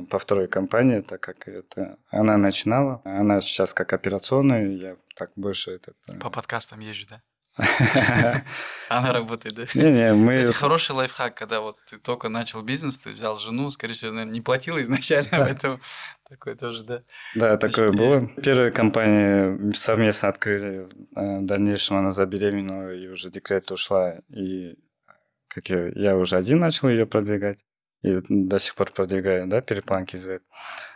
по второй компании, так как это она начинала, она сейчас как операционная, я так больше это... Э, по подкастам езжу, да? Она работает, да? Не, не, мы... Кстати, хороший лайфхак, когда вот ты только начал бизнес, ты взял жену, скорее всего, наверное, не платила изначально, поэтому такое тоже, да? Да, такое было. Первая компания совместно открыли, э, в дальнейшем она забеременела и уже декрет ушла, и как я, я уже один начал ее продвигать, и до сих пор продвигаю, да, перепланки за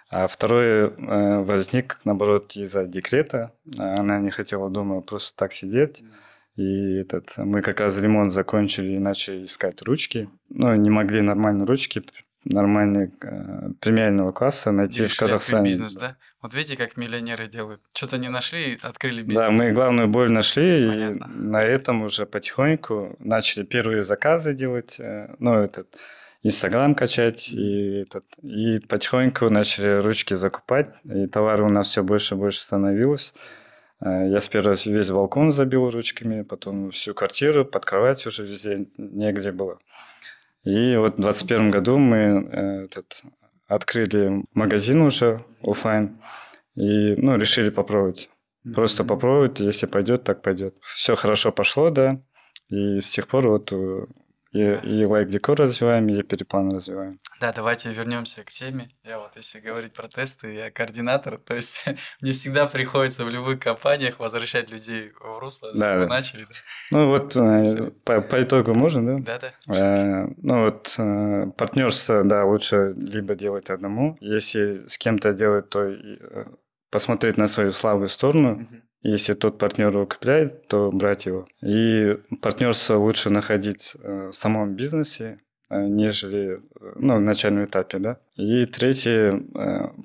А второй э, возник, наоборот, из-за декрета. Она не хотела дома просто так сидеть. Mm. И этот, мы как раз ремонт закончили и начали искать ручки. Ну, не могли нормальные ручки нормальные э, премиального класса найти в Казахстане. бизнес, да? Вот видите, как миллионеры делают. Что-то не нашли, открыли бизнес. Да, мы главную боль нашли, Понятно. и на этом уже потихоньку начали первые заказы делать, э, ну, этот, Инстаграм качать, и, этот, и потихоньку начали ручки закупать, и товары у нас все больше и больше становилось. Э, я сперва весь балкон забил ручками, потом всю квартиру, под кровать уже везде негде было. И вот в 2021 году мы э, этот, открыли магазин уже офлайн и ну, решили попробовать. Mm-hmm. Просто попробовать, если пойдет, так пойдет. Все хорошо пошло, да. И с тех пор вот э, и, и лайк-декор развиваем, и переплан развиваем. Да, давайте вернемся к теме. Я вот, если говорить про тесты, я координатор, то есть мне всегда приходится в любых компаниях возвращать людей в русло, да, да. начали. Да. Ну вот, э, по, по итогу можно, да? Да, да. Э, ну вот, э, партнерство, да, лучше либо делать одному. Если с кем-то делать, то э, посмотреть на свою слабую сторону, mm-hmm если тот партнер укрепляет, то брать его. И партнерство лучше находить э, в самом бизнесе, э, нежели э, ну, в начальном этапе, да. И третье,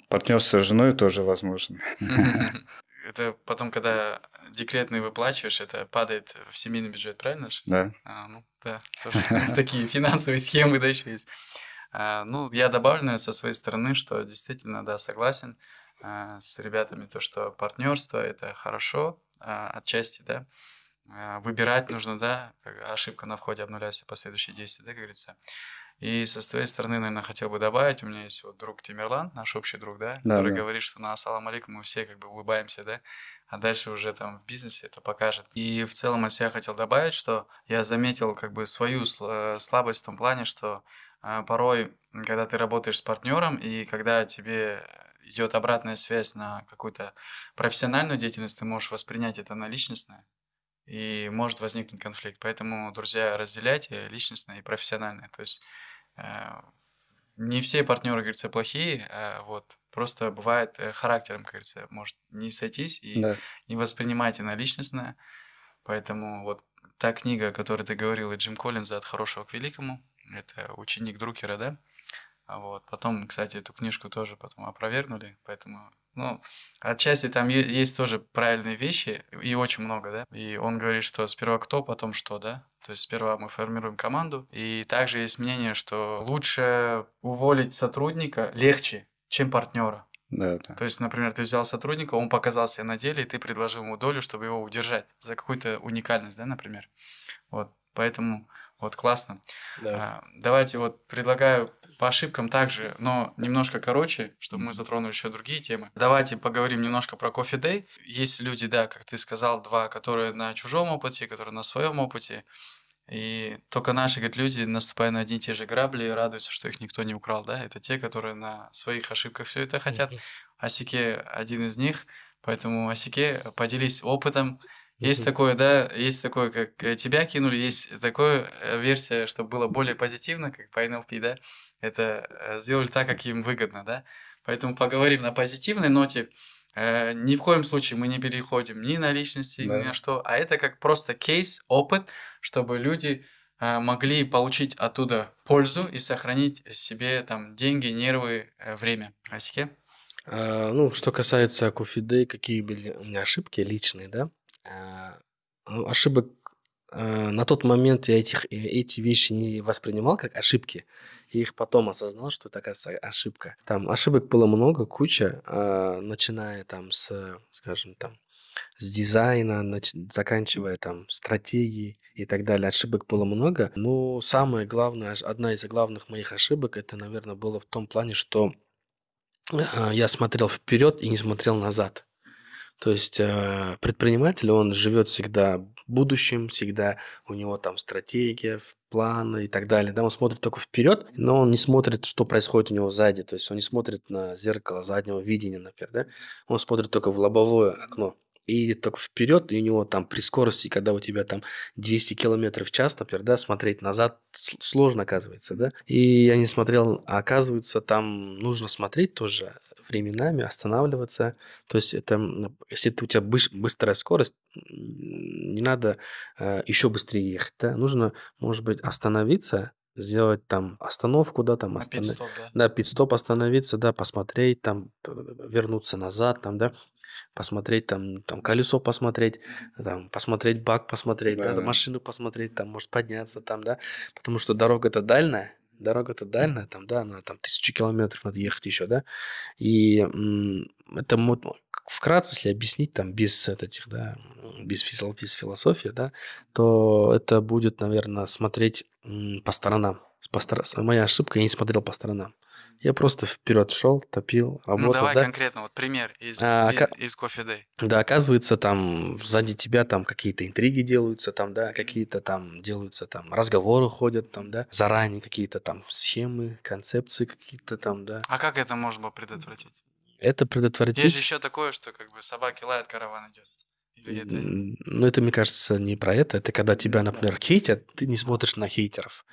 партнерство с женой тоже возможно. Это потом, когда декретный выплачиваешь, это падает в семейный бюджет, правильно же? Да. А, ну, да, тоже такие финансовые схемы, да, еще есть. А, ну, я добавлю, со своей стороны, что действительно, да, согласен. А, с ребятами то, что партнерство это хорошо, а, отчасти, да, а, выбирать нужно, да, ошибка на входе обнуляется последующие действия, да, как говорится. И со своей стороны, наверное, хотел бы добавить, у меня есть вот друг Тимирлан, наш общий друг, да, да который да. говорит, что на ассалам алейкум мы все как бы улыбаемся, да, а дальше уже там в бизнесе это покажет. И в целом от себя хотел добавить, что я заметил как бы свою э, слабость в том плане, что порой, когда ты работаешь с партнером и когда тебе идет обратная связь на какую-то профессиональную деятельность, ты можешь воспринять это на личностное, и может возникнуть конфликт. Поэтому, друзья, разделяйте личностное и профессиональное. То есть э, не все партнеры, говорится, плохие, э, вот просто бывает э, характером, говорится, может не сойтись и да. не воспринимайте на личностное. Поэтому вот та книга, о которой ты говорил, и Джим Коллинза «От хорошего к великому», это ученик Друкера, да? А вот. Потом, кстати, эту книжку тоже потом опровергнули, поэтому ну, отчасти там есть тоже правильные вещи, и очень много, да. И он говорит, что сперва кто, потом что, да. То есть сперва мы формируем команду. И также есть мнение, что лучше уволить сотрудника легче, чем партнера. Да, да. То есть, например, ты взял сотрудника, он показался на деле, и ты предложил ему долю, чтобы его удержать за какую-то уникальность, да, например. Вот, поэтому вот классно. Да. А, давайте вот предлагаю по ошибкам также, но немножко короче, чтобы мы затронули еще другие темы. Давайте поговорим немножко про Coffee Day. Есть люди, да, как ты сказал, два, которые на чужом опыте, которые на своем опыте. И только наши, говорят, люди, наступая на одни и те же грабли, радуются, что их никто не украл, да? Это те, которые на своих ошибках все это хотят. Асике один из них, поэтому Асике, поделись опытом, есть такое, да, есть такое, как э, тебя кинули, есть такая э, версия, чтобы было более позитивно, как по NLP, да, это э, сделали так, как им выгодно, да. Поэтому поговорим на позитивной ноте. Ни в коем случае мы не переходим ни на личности, да. ни на что, а это как просто кейс, опыт, чтобы люди могли получить оттуда пользу и сохранить себе там деньги, нервы, время. Асике? А, ну, что касается Куфиды, какие были у меня ошибки личные, да? Э, ну, ошибок э, на тот момент я этих, э, эти вещи не воспринимал как ошибки. И их потом осознал, что это, оказывается, ошибка. Там ошибок было много, куча, начиная там с, скажем, там, с дизайна, заканчивая там стратегией и так далее. Ошибок было много. Но ну, самое главное, одна из главных моих ошибок, это, наверное, было в том плане, что я смотрел вперед и не смотрел назад. То есть а, предприниматель, он живет всегда будущим, всегда у него там стратегия, планы и так далее. Да, он смотрит только вперед, но он не смотрит, что происходит у него сзади. То есть он не смотрит на зеркало заднего видения, например. Да? Он смотрит только в лобовое окно и только вперед, и у него там при скорости, когда у тебя там 200 км в час, например, да, смотреть назад сложно оказывается, да. И я не смотрел, а оказывается, там нужно смотреть тоже временами останавливаться. То есть это, если у тебя быстрая скорость, не надо э, а, еще быстрее ехать, да? Нужно, может быть, остановиться, сделать там остановку, да, там останов... да. да, пит-стоп остановиться, да, посмотреть, там вернуться назад, там, да, посмотреть там, там колесо посмотреть, там посмотреть бак посмотреть, да, да, да, машину посмотреть, там может подняться там, да, потому что дорога-то дальняя, дорога-то дальняя, там, да, на там тысячу километров надо ехать еще, да, и это вот вкратце, если объяснить, там, без этих, да, без, без философии, да, то это будет, наверное, смотреть по сторонам. По стор... Моя ошибка, я не смотрел по сторонам. Я просто вперед шел, топил, ну, работал. Ну давай да? конкретно, вот пример из, а, из, из Coffee Day. Да, оказывается, там сзади тебя там какие-то интриги делаются, там, да, какие-то там делаются там разговоры ходят, там, да, заранее какие-то там схемы, концепции какие-то там, да. А как это можно было предотвратить? Это предотвратить. Есть же еще такое, что как бы собаки лают, караван идет. Это... Ну, это, мне кажется, не про это. Это когда тебя, например, хейтят, ты не смотришь на хейтеров.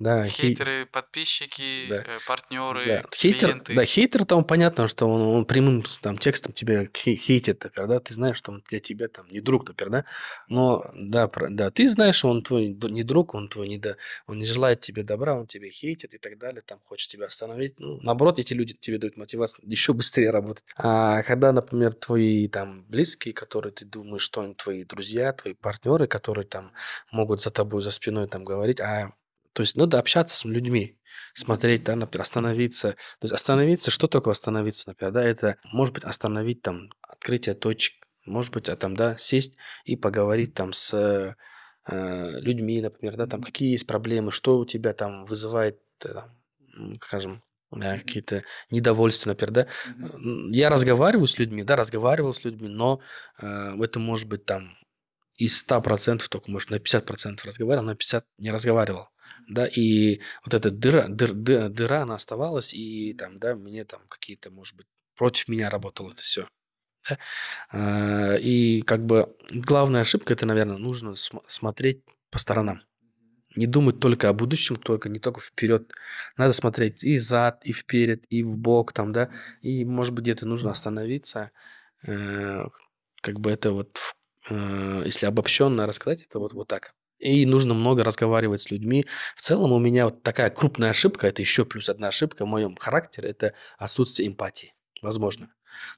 Да, Хейтеры, хей... подписчики, да. Э, партнеры, да. Хейтер, клиенты. Да, хейтер там понятно, что он, он прямым там, текстом тебя хейтит, например, да, ты знаешь, что он для тебя там не друг, например, да, но да, про, да, ты знаешь, что он твой не друг, он твой не, да, он не желает тебе добра, он тебе хейтит и так далее, там хочет тебя остановить, ну, наоборот, эти люди тебе дают мотивацию еще быстрее работать. А когда, например, твои там близкие, которые ты думаешь, что они твои друзья, твои партнеры, которые там могут за тобой за спиной там говорить, а то есть надо общаться с людьми, смотреть, да, например, остановиться. То есть остановиться, что такое остановиться, например, да, это, может быть, остановить там открытие точек, может быть, а там, да, сесть и поговорить там с э, людьми, например, да, там, какие есть проблемы, что у тебя там вызывает, э, там, скажем, да, э, какие-то недовольства, например, да. Я разговариваю с людьми, да, разговаривал с людьми, но э, это может быть там из 100% только, может, на 50% разговаривал, на 50% не разговаривал да, и вот эта дыра, дыр, дыр, дыра, она оставалась, и там, да, мне там какие-то, может быть, против меня работало это все. Да? А, и как бы главная ошибка, это, наверное, нужно см смотреть по сторонам. Не думать только о будущем, только не только вперед. Надо смотреть и зад, и вперед, и в бок там, да. И, может быть, где-то нужно остановиться. Э, как бы это вот, э, если обобщенно рассказать, это вот, вот так и нужно много разговаривать с людьми. В целом у меня вот такая крупная ошибка, это еще плюс одна ошибка в моем характере, это отсутствие эмпатии, возможно.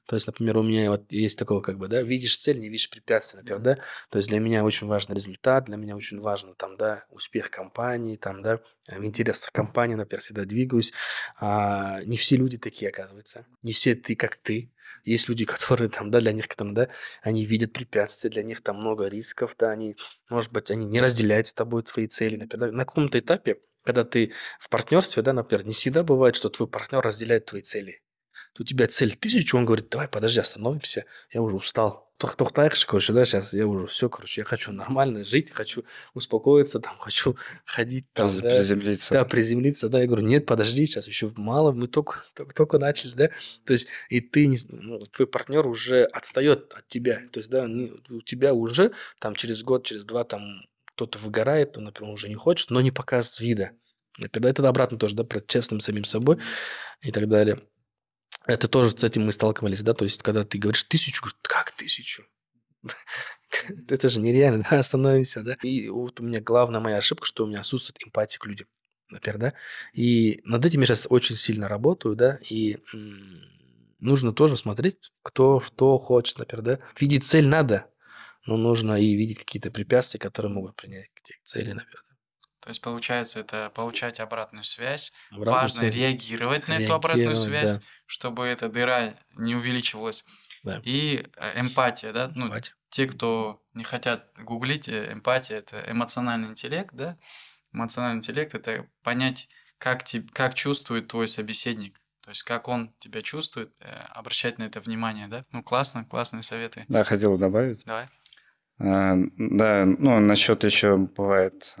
То есть, например, у меня вот есть такое, как бы, да, видишь цель, не видишь препятствия, например, да. То есть для меня очень важен результат, для меня очень важен там, да, успех компании, там, да, в интересах компании, например, всегда двигаюсь. А, не все люди такие, оказываются. Не все ты, как ты. Есть люди, которые там, да, для них там, да, они видят препятствия, для них там много рисков, да, они, может быть, они не разделяют с тобой твои цели. Например, на каком-то этапе, когда ты в партнерстве, да, например, не всегда бывает, что твой партнер разделяет твои цели у тебя цель тысяча, он говорит, давай, подожди, остановимся, я уже устал. Тоқтайықшы, короче, да, сейчас я уже все, короче, я хочу нормально жить, хочу успокоиться, там, хочу ходить. Там, да, приземлиться. Да, приземлиться, да. Я говорю, нет, подожди, сейчас еще мало, мы только, только, только начали, да. То есть, и ты, ну, твой партнер уже отстает от тебя. То есть, да, у тебя уже там через год, через два там кто-то выгорает, он, например, уже не хочет, но не показывает вида. Это, это обратно тоже, да, про честным самим собой и так далее. Это тоже с этим мы сталкивались, да, то есть когда ты говоришь тысячу, как тысячу? Это же нереально, да, остановимся, да. И вот у меня главная моя ошибка, что у меня отсутствует эмпатия к людям, например, да. И над этим я сейчас очень сильно работаю, да, и нужно тоже смотреть, кто что хочет, например, да. Видеть цель надо, но нужно и видеть какие-то препятствия, которые могут принять к цели, например. То есть, получается, это получать обратную связь. Обратную Важно связь. реагировать на эту обратную связь, да. чтобы эта дыра не увеличивалась. Да. И э, эмпатия, да, ну, те, кто не хотят гуглить, э, эмпатия это эмоциональный интеллект, да. Эмоциональный интеллект это понять, как, ти, как чувствует твой собеседник. То есть, как он тебя чувствует, э, обращать на это внимание, да? Ну, классно, классные советы. Да, хотел добавить. Давай. А, да, ну, насчет еще бывает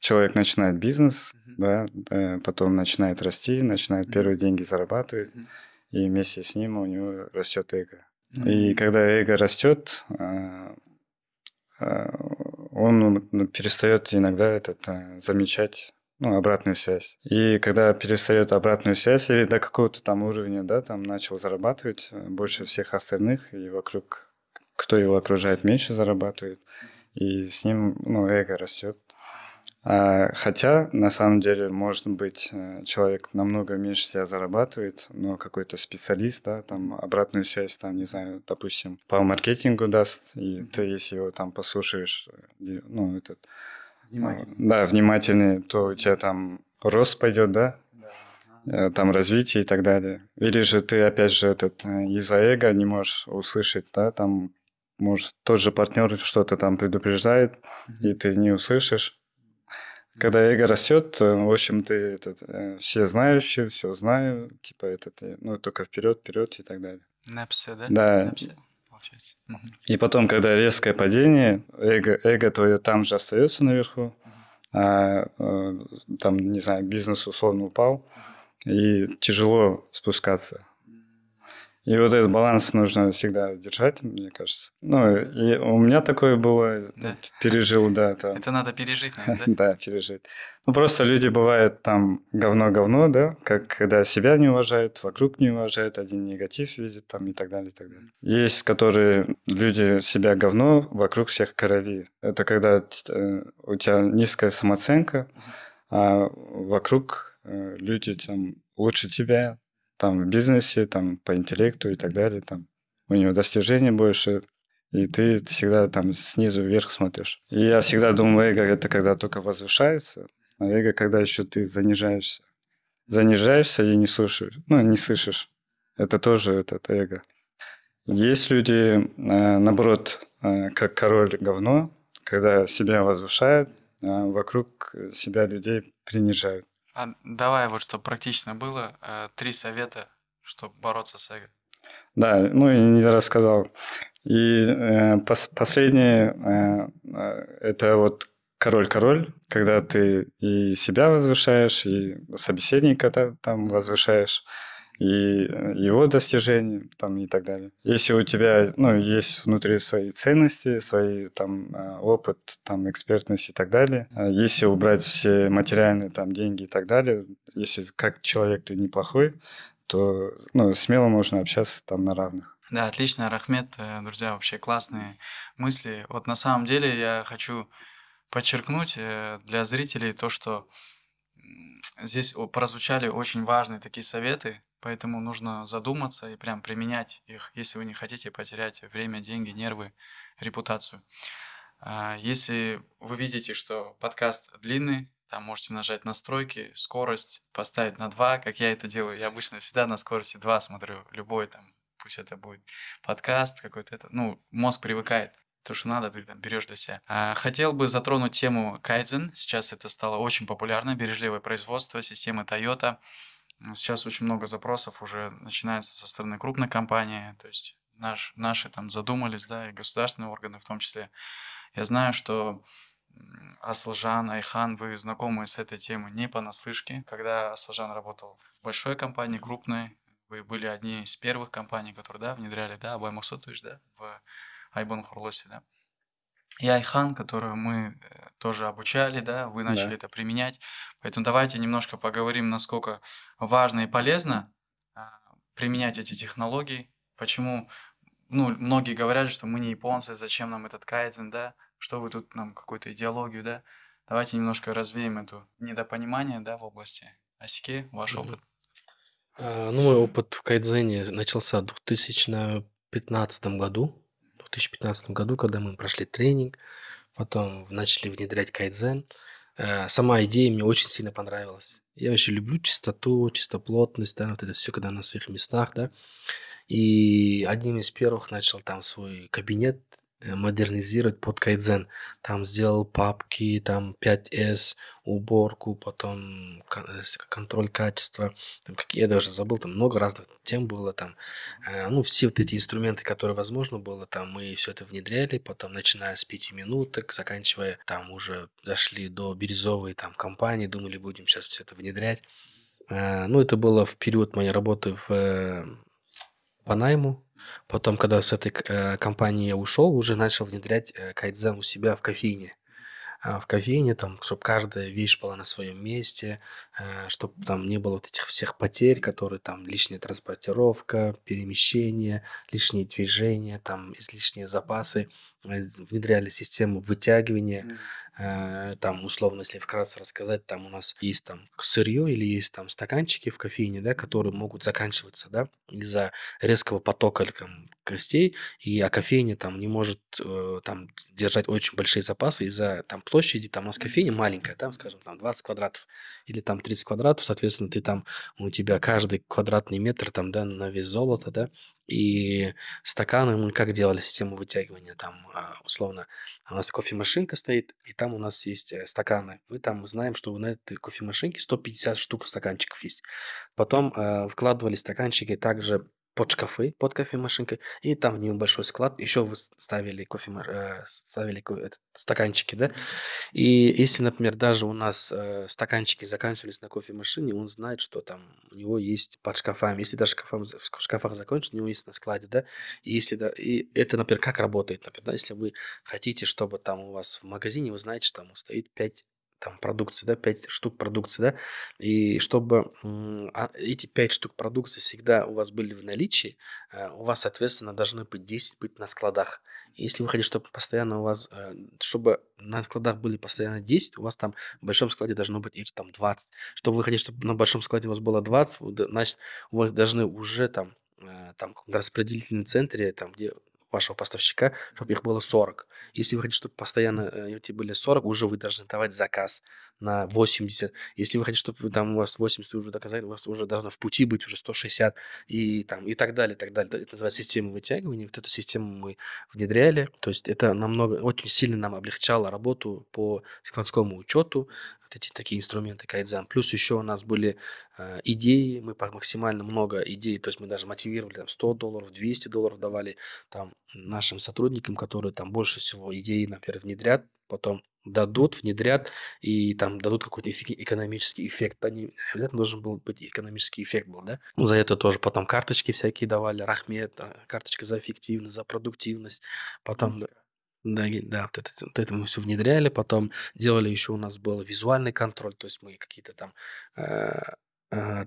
человек начинает бизнес, mm-hmm. да, э, потом начинает расти, начинает mm-hmm. первые деньги зарабатывать, mm-hmm. и вместе с ним у него растет эго. Mm-hmm. И когда эго растет, а, а, он ну, перестает иногда этот а, замечать ну, обратную связь. И когда перестает обратную связь или до какого-то там уровня, да, там начал зарабатывать э, больше всех остальных, и вокруг, кто его окружает, меньше зарабатывает, и с ним, ну, эго растет, а, хотя, на самом деле, может быть, э, человек намного меньше себя зарабатывает, но какой-то специалист, да, там обратную связь, там, не знаю, допустим, по маркетингу даст, и ты, если его там послушаешь, э, ну, этот... А, внимательный. Да, внимательный, то у тебя там рост пойдет, да, э, там развитие и так далее. Или же ты, опять же, этот из-за эго не можешь услышать, да, там, может, тот же партнер что-то там предупреждает, mm-hmm. и ты не услышишь, когда эго растет, э, ну, в общем, ты этот, э, все знающие, все знаю, типа этот, э, ну, только вперед, вперед и так далее. Напсе, да? Да. Напсе, получается. И потом, когда резкое падение, эго, эго твое там же остается наверху, а, там, не знаю, бизнес условно упал, и тяжело спускаться. И вот этот баланс нужно всегда держать, мне кажется. Ну, и у меня такое было, да. пережил, да. Это, это надо пережить, наверное, да? Да, пережить. Ну, просто люди бывают там говно-говно, да, как когда себя не уважают, вокруг не уважают, один негатив видит там и так далее, и так далее. Есть, которые люди себя говно, вокруг всех короли. Это когда э, у тебя низкая самооценка, а вокруг э, люди там лучше тебя, там в бизнесе, там по интеллекту и так далее, там у него достижений больше, и ты всегда там снизу вверх смотришь. И я всегда думаю, эго это когда только возвышается, а эго когда еще ты занижаешься. Занижаешься и не слушаешь, ну не слышишь. Это тоже этот эго. Есть люди, э, наоборот, э, как король говно, когда себя возвышает, а вокруг себя людей принижают. А давай вот, чтобы практично было, э, три совета, чтобы бороться с эго. Да, ну и не рассказал. И э, последнее э, э, это вот король-король, когда ты и себя возвышаешь, и собеседника там возвышаешь и э, его достижения там, и так далее. Если у тебя ну, есть внутри свои ценности, свои там, э, опыт, там, экспертность и так далее, а если убрать все материальные там, деньги и так далее, если как человек ты неплохой, то ну, смело можно общаться там на равных. Да, отлично, Рахмет, э, друзья, вообще классные мысли. Вот на самом деле я хочу подчеркнуть для зрителей то, что здесь прозвучали очень важные такие советы, Поэтому нужно задуматься и прям применять их, если вы не хотите потерять время, деньги, нервы, репутацию. А, если вы видите, что подкаст длинный, там можете нажать настройки, скорость поставить на 2, как я это делаю. Я обычно всегда на скорости 2 смотрю любой там, пусть это будет подкаст какой-то, это, ну, мозг привыкает то, что надо, ты там берешь для себя. А, хотел бы затронуть тему кайдзен. Сейчас это стало очень популярно, бережливое производство, системы Toyota. Сейчас очень много запросов уже начинается со стороны крупной компании, то есть наш, наши там задумались, да, и государственные органы в том числе. Я знаю, что Аслжан, Айхан, вы знакомы с этой темой не понаслышке. Когда Аслжан работал в большой компании, крупной, вы были одни из первых компаний, которые да, внедряли, да, Абай Максутович, да, в Айбон Хурлосе, да и Айхан, которую мы э, тоже обучали, да, вы начали да. это применять. Поэтому давайте немножко поговорим, насколько важно и полезно а, применять эти технологии, почему, ну, многие говорят, что мы не японцы, зачем нам этот кайдзен, да, что вы тут нам какую-то идеологию, да. Давайте немножко развеем эту недопонимание, да, в области. Асике, ваш mm-hmm. опыт. А, ну, мой опыт в кайдзене начался в 2015 году. 2015 году, когда мы прошли тренинг, потом начали внедрять кайдзен. Э, сама идея мне очень сильно понравилась. Я вообще люблю чистоту, чистоплотность, да, вот это все, когда на своих местах, да. И одним из первых начал там свой кабинет Э, модернизировать под кайдзен. Там сделал папки, там 5S, уборку, потом э, контроль качества. Там, какие я даже забыл, там много разных тем было. Там, э, ну, все вот эти инструменты, которые возможно было, там мы все это внедряли, потом начиная с 5 минуток, заканчивая, там уже дошли до бирюзовой там компании, думали, будем сейчас все это внедрять. Ну, это было в период моей работы в, по найму, Потом, когда с этой э, компании я ушел, уже начал внедрять э, кайдзен у себя в кофейне. А в кофейне, там, чтобы каждая вещь была на своем месте, э, чтобы там не было вот этих всех потерь, которые там лишняя транспортировка, перемещение, лишние движения, там излишние запасы внедряли систему вытягивания. Э, там, условно, если вкратце рассказать, там у нас есть там сырье или есть там стаканчики в кофейне, да, которые могут заканчиваться, да, из-за резкого потока там, костей, и а кофейня там не может э, там держать очень большие запасы из-за там площади, там у нас кофейня маленькая, там, скажем, там 20 квадратов или там 30 квадратов, соответственно, ты там, у тебя каждый квадратный метр там, да, на вес золота, да, и стаканы мы как делали систему вытягивания, там а, условно у нас кофемашинка стоит, и там у нас есть э, стаканы. Мы там знаем, что на этой кофемашинке 150 штук стаканчиков есть. Потом э, вкладывали стаканчики также под шкафы, под кофемашинкой, и там в нем большой склад, еще вы ставили, кофе, э, ставили стаканчики, да, и если, например, даже у нас э, стаканчики заканчивались на кофемашине, он знает, что там у него есть под шкафами, если даже шкафом, в шкафах закончится, у него есть на складе, да, и если, да, и это, например, как работает, например, да, если вы хотите, чтобы там у вас в магазине, вы знаете, что там стоит 5 там продукции, да, 5 штук продукции, да, и чтобы а, эти 5 штук продукции всегда у вас были в наличии, э, у вас, соответственно, должны быть 10 быть на складах. Если вы хотите, чтобы постоянно у вас, э, чтобы на складах были постоянно 10, у вас там в большом складе должно быть их там 20. Чтобы вы хотите, чтобы на большом складе у вас было 20, значит, у вас должны уже там э, там в распределительном центре, там где вашего поставщика, чтобы их было 40. Если вы хотите, чтобы постоянно э, эти были 40, уже вы должны давать заказ на 80. Если вы хотите, чтобы там у вас 80 уже доказали, у вас уже должно в пути быть уже 160 и, там, и так далее, и так далее. Это называется система вытягивания. Вот эту систему мы внедряли. То есть это намного, очень сильно нам облегчало работу по складскому учету. Вот эти такие инструменты кайдзан. Плюс еще у нас были э, идеи, мы максимально много идей, то есть мы даже мотивировали там 100 долларов, 200 долларов давали там нашим сотрудникам, которые там больше всего идей, например, внедрят, потом дадут, внедрят и там дадут какой-то экономический эффект. Они, обязательно должен был быть экономический эффект был, да? За это тоже потом карточки всякие давали, рахмет, э, карточка за эффективность, за продуктивность, потом... Да, да, вот это, вот это мы все внедряли, потом делали еще у нас был визуальный контроль, то есть мы какие-то там э,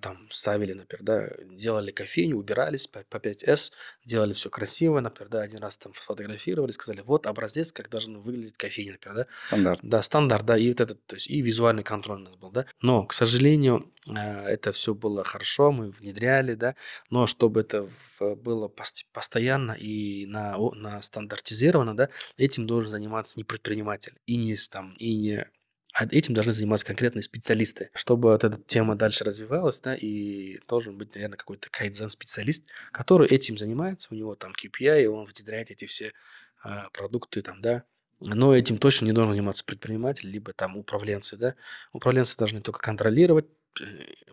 там ставили, например, да, делали кофейню, убирались по, по 5С, делали все красиво, например, да, один раз там фотографировали, сказали, вот образец, как должен выглядеть кофейня, например, да. Стандарт. Да, стандарт, да, и вот этот, то есть и визуальный контроль у нас был, да. Но, к сожалению, а, это все было хорошо, мы внедряли, да, но чтобы это было постоянно и на, на стандартизировано, да, этим должен заниматься не предприниматель, и не там, и не а этим должны заниматься конкретные специалисты, чтобы вот эта тема дальше развивалась, да, и должен быть, наверное, какой-то кайдзен-специалист, который этим занимается, у него там KPI, и он внедряет эти все а, продукты там, да, но этим точно не должен заниматься предприниматель, либо там управленцы, да. Управленцы должны только контролировать, Э,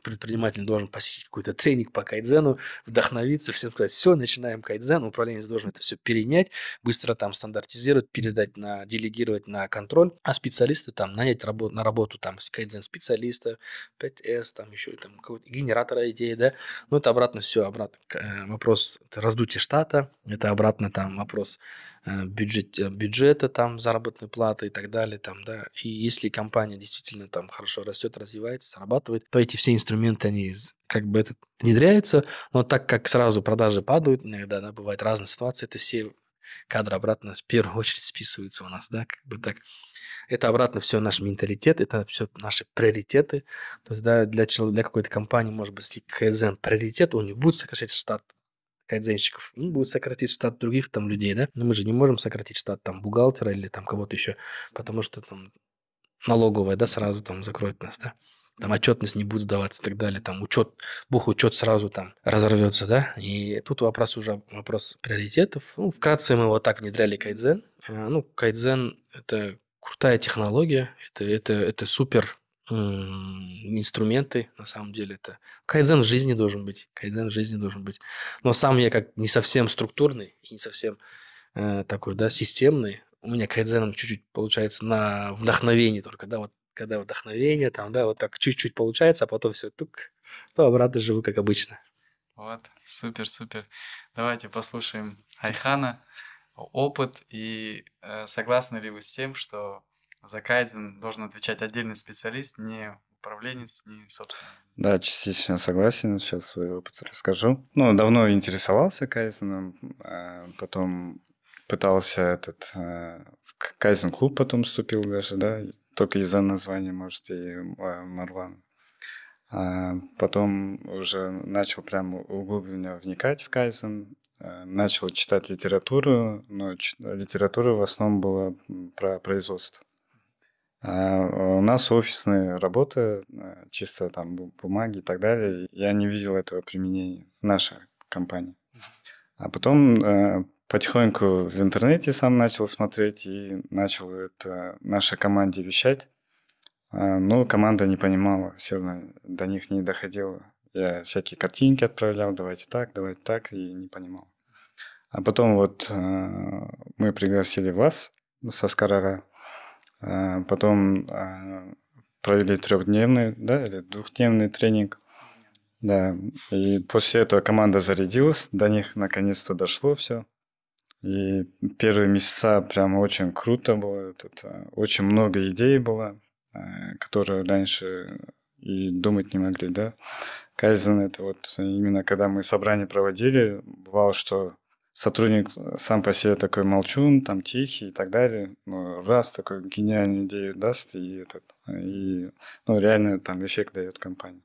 предприниматель должен посетить какой-то тренинг по кайдзену, вдохновиться, всем сказать, все, начинаем кайдзен, управление должен это все перенять, быстро там стандартизировать, передать на, делегировать на контроль, а специалисты там нанять работу, на работу там кайдзен специалиста, 5S, там еще там какого-то генератора идей, да, ну это обратно все, обратно э, вопрос раздутия штата, это обратно там вопрос Э, бюджет, э, бюджета, там, заработной платы и так далее, там, да. И если компания действительно там хорошо растет, развивается, зарабатывает, то эти все инструменты, они как бы этот, внедряются, но так как сразу продажи падают, иногда, да, бывают разные ситуации, это все кадры обратно в первую очередь списываются у нас, да, как бы так. Это обратно все наш менталитет, это все наши приоритеты. То есть, да, для, человека для какой-то компании, может быть, если КЗН приоритет, у них будет сокращать штат, кайдзенщиков, ну, будет сократить штат других там людей, да? Но мы же не можем сократить штат там бухгалтера или там кого-то еще, потому что там налоговая, да, сразу там закроет нас, да? там отчетность не будет сдаваться и так далее, там учет, бух учет сразу там разорвется, да, и тут вопрос уже, вопрос приоритетов. Ну, вкратце мы вот так внедряли кайдзен. Э, ну, кайдзен – это крутая технология, это, это, это супер инструменты, на самом деле это кайдзен в жизни должен быть, кайдзен в жизни должен быть. Но сам я как не совсем структурный и не совсем э, такой, да, системный. У меня кайдзеном чуть-чуть получается на вдохновении только, да, вот когда вдохновение там, да, вот так чуть-чуть получается, а потом все тук, то обратно живу как обычно. Вот, супер, супер. Давайте послушаем Айхана опыт и э, согласны ли вы с тем, что за кайдзен должен отвечать отдельный специалист, не управленец, не собственник. Да, частично согласен, сейчас свой опыт расскажу. Ну, давно интересовался кайдзеном, а потом пытался этот э, в кайзен клуб потом вступил даже, да, только из-за названия, может, и а, Марван. А потом уже начал прям углубленно вникать в кайзен, э, начал читать литературу, но литература в основном была про производство. А, у нас офисная работа, а, чисто там бумаги и так далее. Я не видел этого применения в нашей компании. А потом а, потихоньку в интернете сам начал смотреть и начал это нашей команде вещать. Но команда не понимала, все равно до них не доходило. Я всякие картинки отправлял, давайте так, давайте так, и не понимал. А потом вот мы пригласили вас со Скарара, а, потом а, провели трехдневный, да, или двухдневный тренинг. Да, и после этого команда зарядилась, до них наконец-то дошло все. И первые месяца прям очень круто было, это, очень много идей было, а, которые раньше и думать не могли, да. Кайзен это вот именно когда мы собрание проводили, бывало, что сотрудник э, сам по себе такой молчун, там тихий и так далее, ну, раз такой гениальную идею даст, и, этот, и ну, реально там эффект дает компания.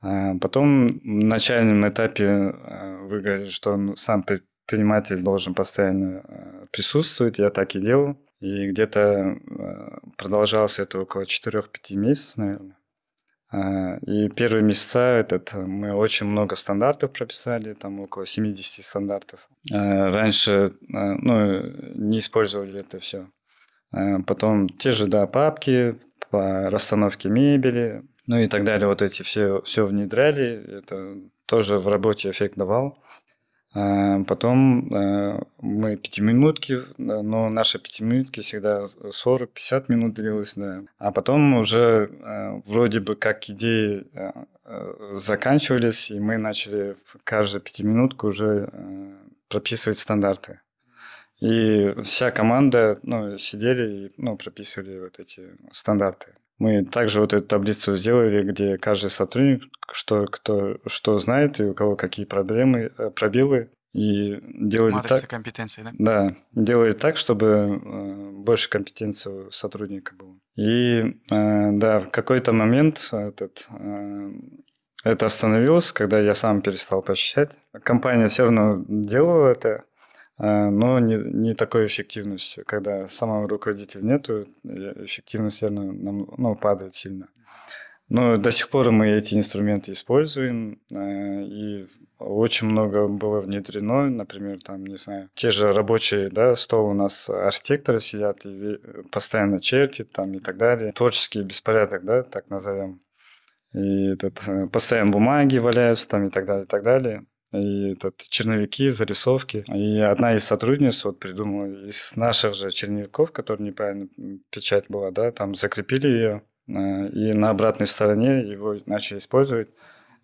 А потом в начальном этапе э, вы говорите, что сам предприниматель должен постоянно э, присутствовать, я так и делал. И где-то продолжалось это около 4-5 месяцев, наверное. Э, и первые месяца этот, э, мы очень много стандартов прописали, там около 70 стандартов. Э, раньше ну, не использовали это все. Потом те же, да, папки по расстановке мебели, ну и так далее. Вот эти все, все внедряли. Это тоже в работе эффект давал. Э, потом э, мы пятиминутки, э, но наши пятиминутки всегда 40-50 минут длилось, да. А потом уже вроде бы как идеи заканчивались, и мы начали в каждую пятиминутку уже прописывать стандарты. И вся команда ну, сидели и ну, прописывали вот эти стандарты. Мы также вот эту таблицу сделали, где каждый сотрудник, что, кто, что знает и у кого какие проблемы, э, пробелы, и делали Матрица так... компетенции, да? Да, делали так, чтобы э, больше компетенции у сотрудника было. И э, да, в какой-то момент этот, это остановилось, когда я сам перестал посещать. Компания все равно делала это, Э, но не, не такой эффективностью. Когда самого руководителя нету, эффективность, наверное, нам, ну, падает сильно. Но до сих пор мы эти инструменты используем, э, и очень много было внедрено, например, там, не знаю, те же рабочие, да, стол у нас архитекторы сидят и постоянно чертит там и так далее. Творческий беспорядок, да, так назовем. И этот, э, постоянно бумаги валяются там и так далее, и так далее и этот, черновики, зарисовки. И одна из сотрудниц вот придумала из наших же черновиков, которые неправильно печать была, да, там закрепили ее, э, и на обратной стороне его начали использовать.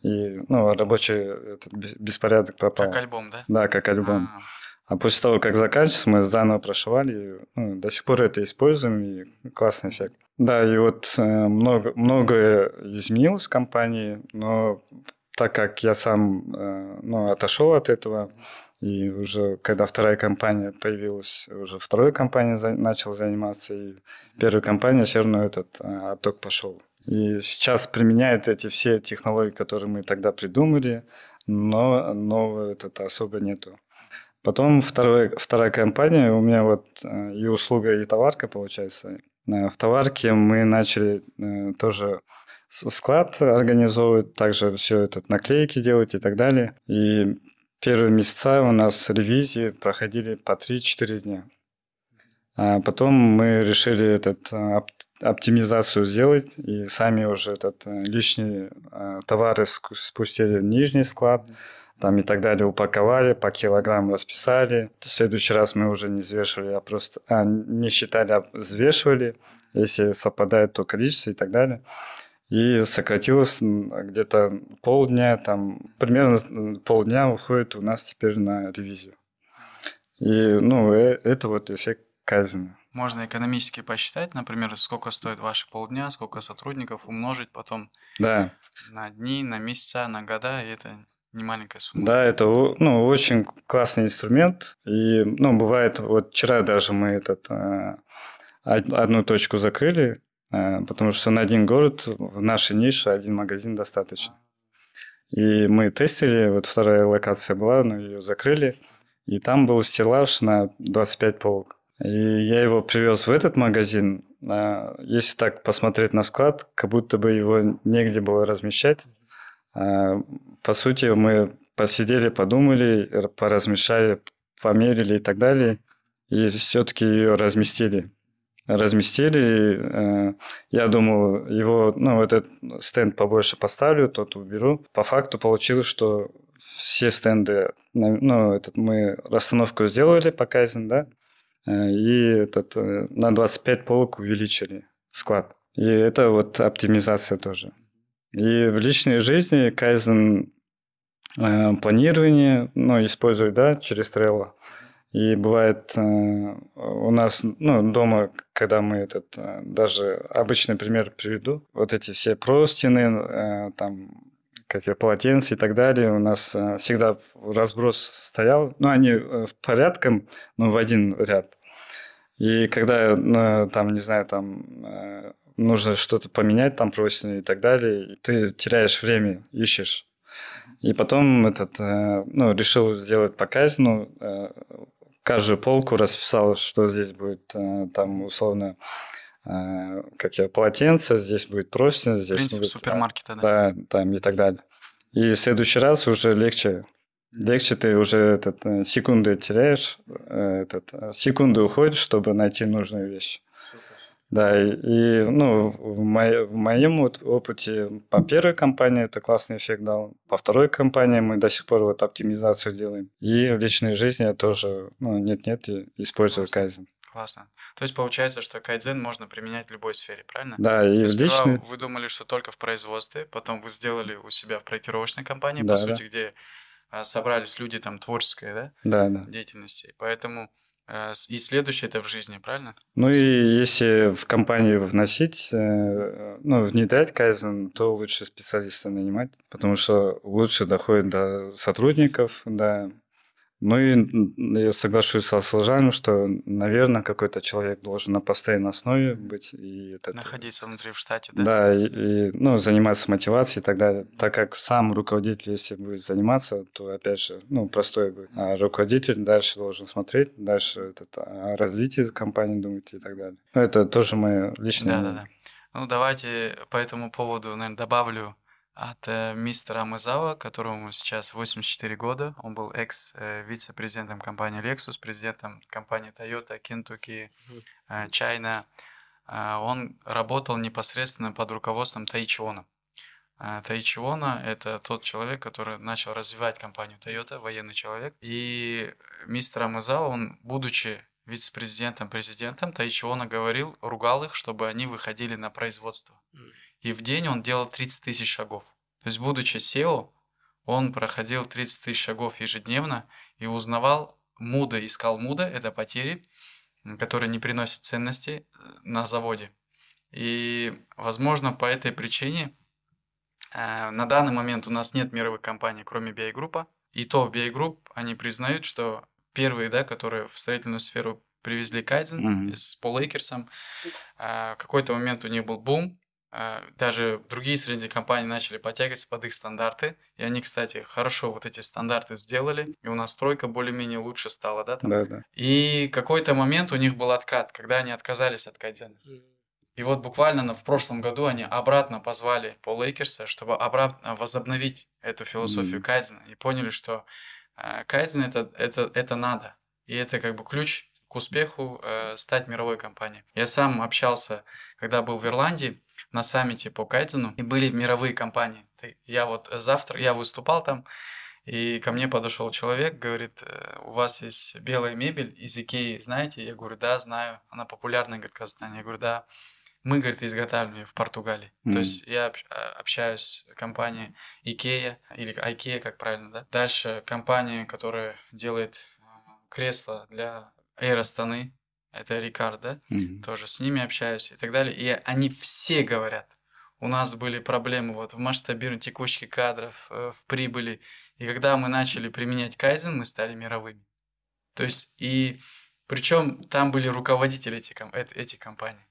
И ну, рабочий этот беспорядок пропал. Как альбом, да? Да, как альбом. А-а-а. А после того, как заканчивается, мы заново прошивали, ну, до сих пор это используем, и классный эффект. Да, и вот э, много, многое изменилось в компании, но так как я сам э, ну, отошел от этого, и уже когда вторая компания появилась, уже вторая компания за, начал заниматься, и первая компания все равно этот э, отток пошел. И сейчас применяют эти все технологии, которые мы тогда придумали, но нового это особо нету. Потом второе, вторая компания, у меня вот э, и услуга, и товарка получается. В товарке мы начали тоже склад организовывают также все это наклейки делать и так далее. И первые месяца у нас ревизии проходили по 3-4 дня. А потом мы решили этот а, оптимизацию сделать и сами уже этот э, лишние а, товары спустили в нижний склад, там и так далее упаковали, по килограмм расписали. В следующий раз мы уже не взвешивали, а просто а, не считали, а взвешивали, если совпадает то количество и так далее и сократилось где-то полдня, там примерно полдня уходит у нас теперь на ревизию. И, ну, э, это вот эффект Казина. Можно экономически посчитать, например, сколько стоит ваши полдня, сколько сотрудников, умножить потом да. на дни, на месяца, на года, и это не маленькая сумма. Да, это ну, очень классный инструмент. И ну, бывает, вот вчера даже мы этот, а, одну точку закрыли, Э, потому что на один город в нашей нише один магазин достаточно. И мы тестили, вот вторая локация была, но ее закрыли, и там был стеллаж на 25 полок. И я его привез в этот магазин. А, если так посмотреть на склад, как будто бы его негде было размещать. А, по сути, мы посидели, подумали, поразмешали, померили и так далее. И все-таки ее разместили разместили. Э, я думаю, его, ну, этот стенд побольше поставлю, тот уберу. По факту получилось, что все стенды, ну, этот мы расстановку сделали по Кайзен, да, э, и этот э, на 25 полок увеличили склад. И это вот оптимизация тоже. И в личной жизни Кайзен планирование, ну, использую, да, через Trello. И бывает э, у нас, ну, дома, когда мы этот, э, даже обычный пример приведу, вот эти все простины, э, там, как я, полотенца и так далее, у нас всегда разброс стоял, ну, они в порядком, но в один ряд. И когда, э, там, не знаю, там, нужно что-то поменять, там, простины и так далее, ты теряешь время, ищешь. И потом этот, ну, решил сделать показ, ну каждую полку расписал, что здесь будет э, там условно э, как я, полотенце, здесь будет простыня, здесь Принцип будет... Э, супермаркета, да? Да, там и так далее. И в следующий раз уже легче, легче ты уже этот, секунды теряешь, этот, секунды уходит, чтобы найти нужную вещь. Да, и, и ну, в, мо- в моем опыте по первой компании это классный эффект дал, по второй компании мы до сих пор вот оптимизацию делаем. И в личной жизни я тоже, ну, нет-нет, использую Кайзен. Классно. То есть получается, что кайдзен можно применять в любой сфере, правильно? Да, и в личной... вы думали, что только в производстве, потом вы сделали у себя в проектировочной компании, да, по сути, да. где а, собрались люди там творческой, да? Да, да. Деятельности. Поэтому Э, и следующее это в жизни, правильно? Ну и если в компанию вносить, э, ну, внедрять кайзен, то лучше специалиста нанимать, потому что лучше доходит до сотрудников, да. Ну и я соглашусь со Служаном, что, наверное, какой-то человек должен на постоянной основе быть. И это, Находиться внутри в штате, да? Да, и, и ну, заниматься мотивацией и так далее. Так как сам руководитель, если будет заниматься, то, опять же, ну, простой будет. А руководитель дальше должен смотреть, дальше этот, о а, развитии компании думать и так далее. Ну, это тоже моя личная... Да-да-да. Ну, давайте по этому поводу, наверное, добавлю от э, мистера Амазава, которому сейчас 84 года. Он был экс-вице-президентом э, компании Lexus, президентом компании Toyota, Kentucky, э, China. Он работал непосредственно под руководством Таичиона. Таичиона – это тот человек, который начал развивать компанию Toyota, военный человек. И мистер Амазава, он, будучи вице-президентом, президентом, Таичиона говорил, ругал их, чтобы они выходили на производство и в день он делал 30 тысяч шагов. То есть, будучи SEO, он проходил 30 тысяч шагов ежедневно и узнавал муда, искал муда, это потери, которые не приносят ценности э, на заводе. И, возможно, по этой причине э, на данный момент у нас нет мировых компаний, кроме BI Group. И то в BI Group они признают, что первые, да, которые в строительную сферу привезли Кайдзен mm-hmm. с Пол Эйкерсом, э, в какой-то момент у них был бум, а, даже другие среди компаний начали подтягиваться под их стандарты. И они, кстати, хорошо вот эти стандарты сделали. И у нас стройка более-менее лучше стала, да? Там? Да, да. И какой-то момент у них был откат, когда они отказались от Кайдзена. И вот буквально в прошлом году они обратно позвали Пол Лейкерса, чтобы обратно а, возобновить эту философию mm. Кайдзена. И поняли, что э, Кайдзен это, это, это надо. И это как бы ключ к успеху э, стать мировой компанией. Я сам общался, когда был в Ирландии, на саммите по кайдзену, и были мировые компании. Я вот э, завтра, я выступал там, и ко мне подошел человек, говорит, «Э, у вас есть белая мебель из Икеи, знаете? Я говорю, да, знаю. Она популярна, говорит, в Казахстане. Я говорю, да. Мы, говорит, изготавливаем в Португалии. Mm-hmm. То есть я а, общаюсь с компанией Икея, или Ikea, как правильно, да? Дальше компания, которая делает э, кресла для Air Астаны, это Рикардо, да? mm-hmm. тоже с ними общаюсь и так далее. И они все говорят, у нас были проблемы вот в масштабировании текучки кадров, э, в прибыли. И когда мы начали применять кайзен, мы стали мировыми. То есть и причем там были руководители эти, эти компании.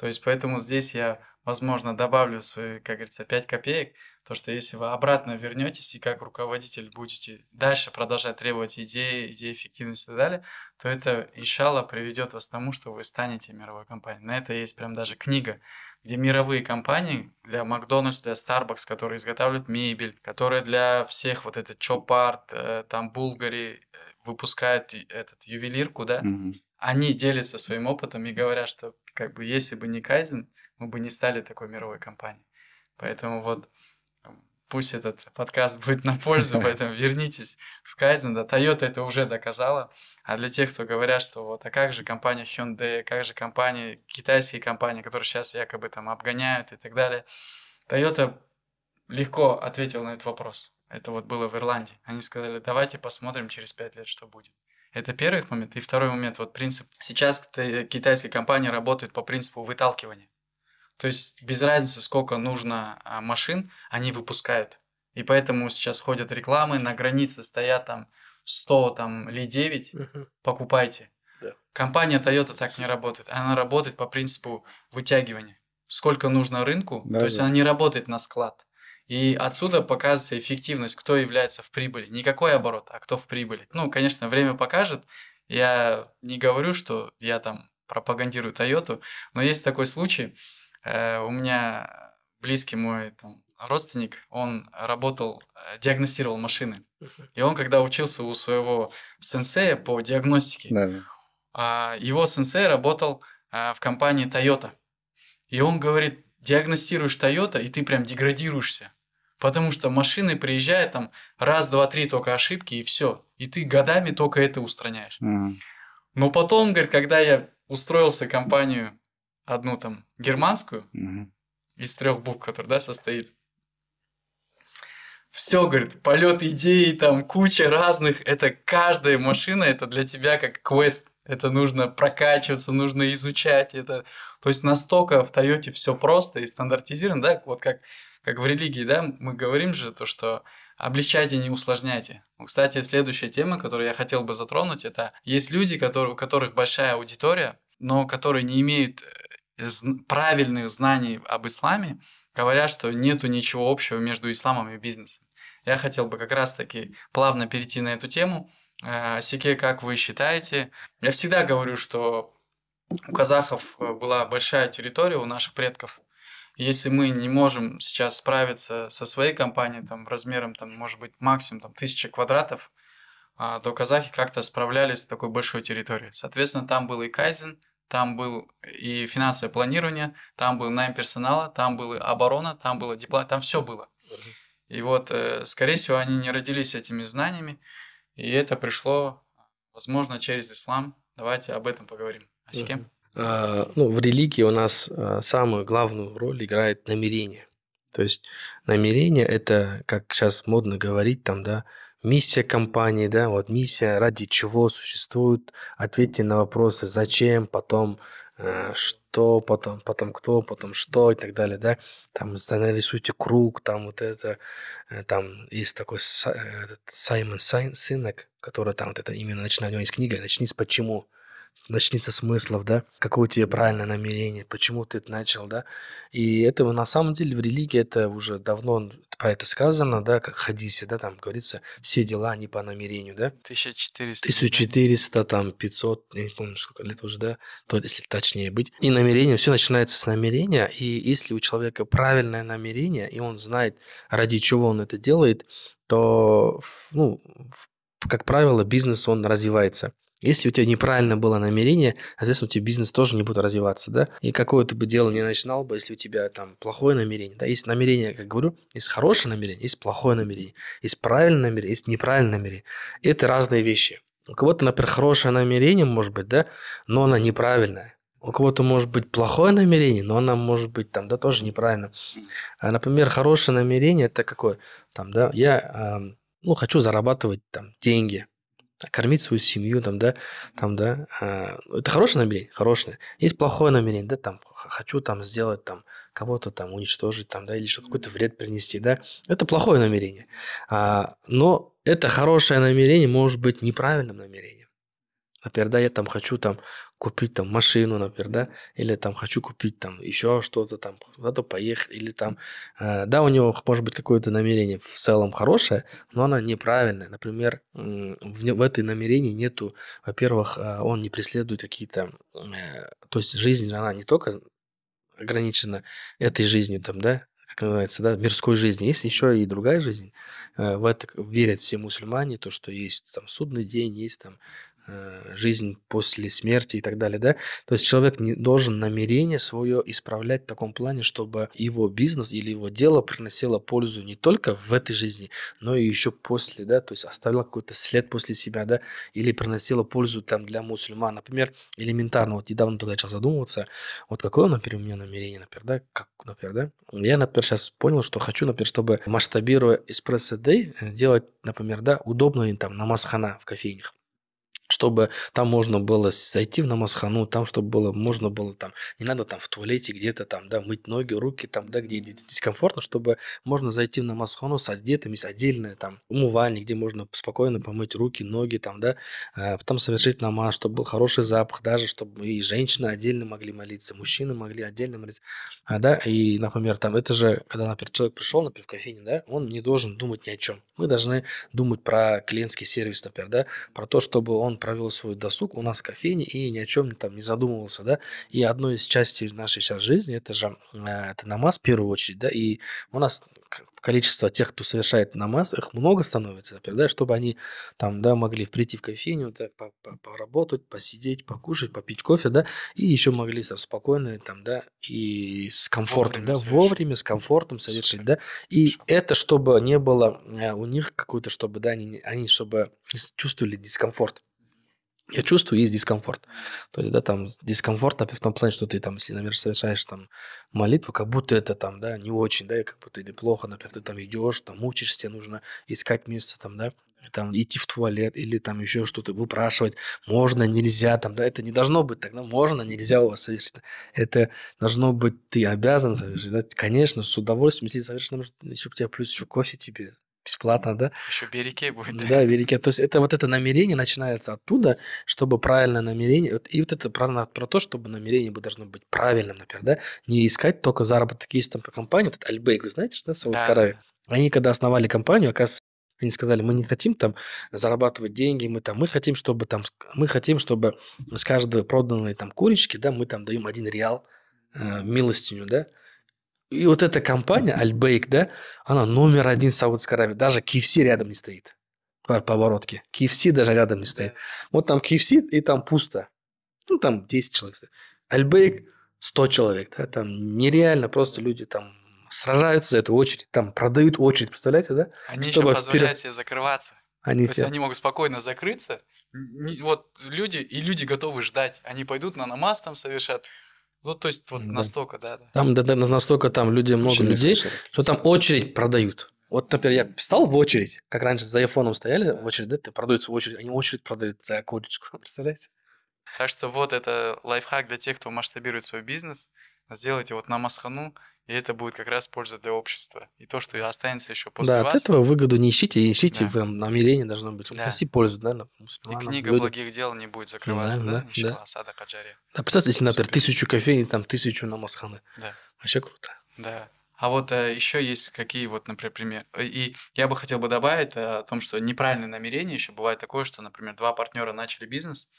То есть поэтому здесь я, возможно, добавлю свои, как говорится, 5 копеек – то, что если вы обратно вернетесь и как руководитель будете дальше продолжать требовать идеи, идеи эффективности и так далее, то это, иншалла, приведет вас к тому, что вы станете мировой компанией. На это есть прям даже книга, где мировые компании для Макдональдс, для Starbucks, которые изготавливают мебель, которые для всех вот этот Чопарт, э, там Булгари э, выпускают этот ювелирку, да, mm-hmm. они делятся своим опытом и говорят, что как бы если бы не Кайзен, мы бы не стали такой мировой компанией. Поэтому вот пусть этот подкаст будет на пользу, поэтому вернитесь в Кайдзен. Да, Toyota это уже доказала. А для тех, кто говорят, что вот, а как же компания Hyundai, как же компании, китайские компании, которые сейчас якобы там обгоняют и так далее, Toyota легко ответила на этот вопрос. Это вот было в Ирландии. Они сказали, давайте посмотрим через пять лет, что будет. Это первый момент. И второй момент, вот принцип. Сейчас китайские компании работают по принципу выталкивания. То есть без разницы, сколько нужно а, машин, они выпускают. И поэтому сейчас ходят рекламы, на границе стоят там 100 там, или 9, угу. покупайте. Да. Компания Toyota так не работает. Она работает по принципу вытягивания. Сколько нужно рынку, да, то да. есть она не работает на склад. И отсюда показывается эффективность, кто является в прибыли. Никакой оборот, а кто в прибыли. Ну, конечно, время покажет. Я не говорю, что я там пропагандирую Toyota, но есть такой случай, Э, у меня близкий мой там, родственник, он работал, э, диагностировал машины. И он, когда учился у своего сенсея по диагностике, да. А, его сенсей работал а, в компании Toyota. И он говорит, диагностируешь Toyota, и ты прям деградируешься. Потому что машины приезжают там раз, два, три только ошибки, и все. И ты годами только это устраняешь. Mm. Но потом, говорит, когда я устроился в компанию одну там германскую угу. из трех букв, которые да, состоит. Все, говорит, полет идей, там куча разных, это каждая машина, это для тебя как квест, это нужно прокачиваться, нужно изучать, это, то есть настолько в Тойоте все просто и стандартизировано, да, вот как, как в религии, да, мы говорим же то, что облегчайте, не усложняйте. Кстати, следующая тема, которую я хотел бы затронуть, это есть люди, которые, у которых большая аудитория, но которые не имеют э, правильных знаний об исламе, говорят, что нету ничего общего между исламом и бизнесом. Я хотел бы как раз-таки плавно перейти на эту тему. Э, Сике, как вы считаете? Я всегда говорю, что у казахов э, была большая территория, у наших предков. Если мы не можем сейчас справиться со своей компанией там, размером, там, может быть, максимум там, тысяча квадратов, а, то казахи как-то справлялись с такой большой территорией. Соответственно, там был и кайзен – там был и финансовое планирование, там был найм персонала, там была оборона, там было диплом, там все было. И вот, э, скорее всего, они не родились этими знаниями, и это пришло, возможно, через ислам. Давайте об этом поговорим. А с кем? А, ну, в религии у нас э, самую главную роль играет намерение. То есть намерение – это, как сейчас модно говорить, там, да, миссия компании, да, вот миссия, ради чего существует, ответьте на вопросы, зачем, потом э, что, потом, потом кто, потом что и так далее, да, там нарисуйте круг, там вот это, э, там есть такой э, Саймон Сайн, Сынок, который там вот это именно начинает, у него есть книга, начни с почему, начнется смыслов, да, какое у тебя правильное намерение, почему ты это начал, да. И это на самом деле в религии это уже давно про это сказано, да, как хадисе, да, там говорится, все дела не по намерению, да. 1400. 1400, да? там, 500, я не помню, сколько лет уже, да, то, если точнее быть. И намерение, все начинается с намерения, и если у человека правильное намерение, и он знает, ради чего он это делает, то, ну, как правило, бизнес, он развивается. Если у тебя неправильно было намерение, соответственно, у тебя бизнес тоже не будет развиваться, да? И какое ты бы дело не начинал бы, если у тебя там плохое намерение, да? Есть намерение, как говорю, есть хорошее намерение, есть плохое намерение, есть правильное намерение, есть неправильное намерение. Это разные вещи. У кого-то, например, хорошее намерение, может быть, да, но оно неправильное. У кого-то может быть плохое намерение, но оно может быть там, да, тоже неправильно. А, например, хорошее намерение это какое? Там, да, я, э, ну, хочу зарабатывать там деньги – кормить свою семью, там, да, там, да, а, это хорошее намерение, хорошее. Есть плохое намерение, да, там, хочу там сделать, там, кого-то там уничтожить, там, да, или что какой-то вред принести, да, это плохое намерение. А, но это хорошее намерение может быть неправильным намерением например, да, я там хочу там купить там машину, например, да, или там хочу купить там еще что-то там, куда-то поехать, или там, э, да, у него может быть какое-то намерение в целом хорошее, но оно неправильное. Например, в, в этой намерении нету, во-первых, э, он не преследует какие-то, э, то есть жизнь, она не только ограничена этой жизнью там, да, как называется, да, мирской жизни. Есть еще и другая жизнь. Э, в это верят все мусульмане, то, что есть там судный день, есть там Э, жизнь после смерти и так далее, да. То есть человек не должен намерение свое исправлять в таком плане, чтобы его бизнес или его дело приносило пользу не только в этой жизни, но и еще после, да, то есть оставило какой-то след после себя, да, или приносило пользу там для мусульман, например, элементарно, вот недавно только начал задумываться, вот какое, например, у меня намерение, например, да, как, например, да, я, например, сейчас понял, что хочу, например, чтобы масштабируя эспрессо дэй, э, делать, например, да, удобную там намазхана в кофейнях, чтобы там можно было зайти в намазхану, там чтобы было, можно было там, не надо там в туалете где-то там, да, мыть ноги, руки там, да, где дискомфортно, чтобы можно зайти в намазхану с одетыми, с отдельной там умывальник, где можно спокойно помыть руки, ноги там, да, а потом совершить намаз, чтобы был хороший запах, даже чтобы и женщины отдельно могли молиться, мужчины могли отдельно молиться, а, да, и, например, там, это же, когда, например, человек пришел, например, в кофейне, да, он не должен думать ни о чем. Мы должны думать про клиентский сервис, например, да, про то, чтобы он про провел свой досуг у нас в кофейне и ни о чем там не задумывался, да. И одной из частей нашей сейчас жизни это же а, это намаз в первую очередь, да. И у нас количество тех, кто совершает намаз, их много становится, например, да, чтобы они там, да, могли прийти в кофейню, да, поработать, посидеть, покушать, попить кофе, да, и еще могли там, спокойно там, да, и с комфортом, вовремя да, совершить. вовремя, с комфортом совершить, Слушай, да, и хорошо. это чтобы не было а, у них какой-то, чтобы, да, они, они чтобы чувствовали дискомфорт я чувствую, есть дискомфорт. То есть, да, там дискомфорт а в том плане, что ты там, если, например, совершаешь там молитву, как будто это там, да, не очень, да, как будто или плохо, например, ты там идешь, там учишься, тебе нужно искать место там, да, там идти в туалет или там еще что-то выпрашивать, можно, нельзя, там, да, это не должно быть тогда, можно, нельзя у вас совершить. Это должно быть, ты обязан совершить, да, конечно, с удовольствием, если совершишь, еще у тебя плюс еще кофе тебе Бесплатно, да? Еще береке будет. Да, береке. То есть это вот это намерение начинается оттуда, чтобы правильное намерение... И вот это про, про то, чтобы намерение должно быть правильным, например, да? Не искать только заработок. Есть там по компании, вот этот Альбейк, вы знаете, да, Саудовская да. Аравия? Они когда основали компанию, оказывается, они сказали, мы не хотим там зарабатывать деньги, мы там, мы хотим, чтобы там, мы хотим, чтобы с каждой проданной там курочки, да, мы там даем один реал э, милостиню, да, и вот эта компания, Альбейк, да, она номер один в Саудовской Аравии. Даже KFC рядом не стоит поворотки. поворотке. KFC даже рядом не стоит. Вот там KFC, и там пусто. Ну, там 10 человек стоит. Альбейк 100 человек, да, там нереально, просто люди там сражаются за эту очередь, там продают очередь, представляете, да? Они Чтобы еще позволяют вперед... себе закрываться. Они То тебя... есть они могут спокойно закрыться, вот люди, и люди готовы ждать. Они пойдут на намаз там совершат, ну, то есть, вот да. настолько, да, да. Там да, да, настолько там люди, много людей, слышали. что там очередь продают. Вот, например, я встал в очередь, как раньше за айфоном стояли в очередь, да, ты продаются в очередь, они очередь продают за курочку, представляете? Так что вот это лайфхак для тех, кто масштабирует свой бизнес. Сделайте вот на Масхану и это будет как раз польза для общества. И то, что останется еще после да, вас. Да, от этого выгоду не ищите, ищите, да. вам намерение должно быть. Да. Проси пользу, да? На и книга люди. благих дел не будет закрываться, ну, да? Да, да. да. Асада Да, представьте, если, например, Супер. тысячу кофейн, там тысячу намазханы. Да. Вообще круто. Да. А вот а, э, еще есть какие вот, например, пример. Э, и я бы хотел бы добавить э, о том, что неправильное намерение еще бывает такое, что, например, два партнера начали бизнес,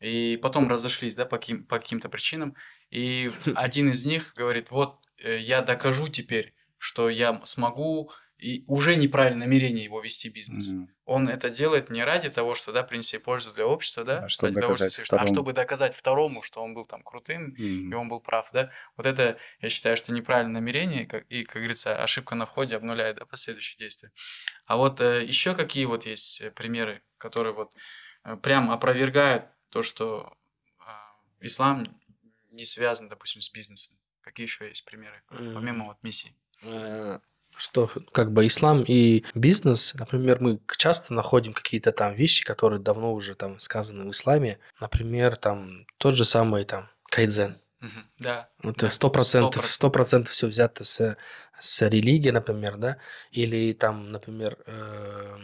и потом разошлись, да, по, каким, по каким-то причинам. И один из них говорит, вот Э, я докажу теперь, что я смогу и уже неправильное намерение его вести бизнес. Mm-hmm. Он это делает не ради того, что да, принести пользу для общества, да, а чтобы, доказать того, что, а чтобы доказать второму, что он был там крутым mm-hmm. и он был прав, да. Вот это я считаю, что неправильное намерение, как, и, как говорится, ошибка на входе обнуляет да, последующие действия. А вот э, еще какие вот есть э, примеры, которые вот э, прям опровергают то, что э, ислам не связан, допустим, с бизнесом. Какие еще есть примеры, помимо вот миссий? А, что как бы ислам и бизнес, например, мы часто находим какие-то там вещи, которые давно уже там сказаны в исламе, например, там тот же самый там кайдзен. Да. Это сто процентов, сто процентов все взято с, с религии, например, да, или там, например, э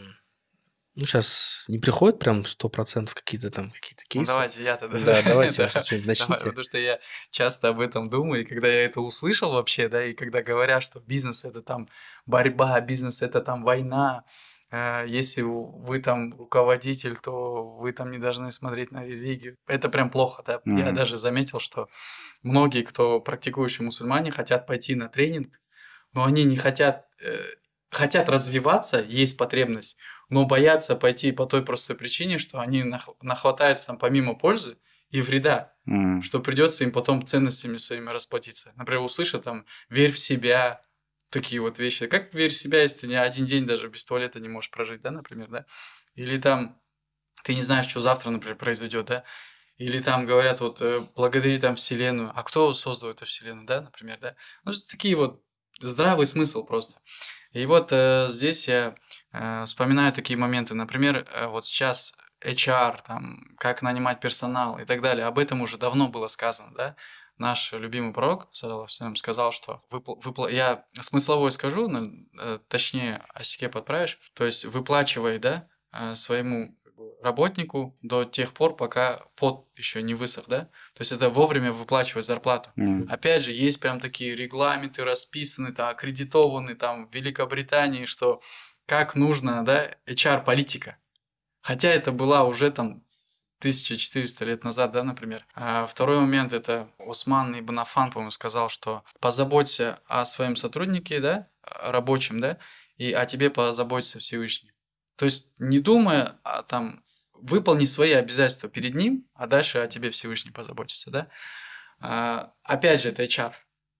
ну, сейчас не приходит прям 100% какие-то там какие-то ну, кейсы. Ну, давайте я тогда. Да, давайте, что-нибудь начните. Потому что я часто об этом думаю, и когда я это услышал вообще, да, и когда говорят, что бизнес – это там борьба, бизнес – это там война, э, если вы там руководитель, то вы там не должны смотреть на религию. Это прям плохо, да. Я даже заметил, что многие, кто практикующие мусульмане, хотят пойти на тренинг, но они не хотят э, хотят развиваться, есть потребность, но боятся пойти по той простой причине, что они нахватаются там помимо пользы и вреда, mm. что придется им потом ценностями своими расплатиться. Например, услышат там «верь в себя», такие вот вещи. Как верь в себя, если ты не один день даже без туалета не можешь прожить, да, например, да? Или там ты не знаешь, что завтра, например, произойдет, да? Или там говорят, вот, э, благодари там Вселенную. А кто создал эту Вселенную, да, например, да? Ну, такие вот здравый смысл просто. И вот э, здесь я э, вспоминаю такие моменты. Например, э, вот сейчас HR, там, как нанимать персонал и так далее. Об этом уже давно было сказано, да? Наш любимый пророк сказал, что выпл- выпл- я смысловой скажу, но, э, точнее, Осике подправишь, то есть выплачивай, да, э, своему работнику до тех пор, пока пот еще не высох, да? То есть это вовремя выплачивать зарплату. Mm. Опять же, есть прям такие регламенты расписаны, там, аккредитованы там в Великобритании, что как нужно, да, HR-политика. Хотя это была уже там 1400 лет назад, да, например. А второй момент это Усман Ибн Афан, по-моему, сказал, что позаботься о своем сотруднике, да, рабочем, да, и о тебе позаботится Всевышний. То есть не думая а, там выполни свои обязательства перед ним, а дальше о тебе Всевышний позаботится, да? А, опять же, это HR.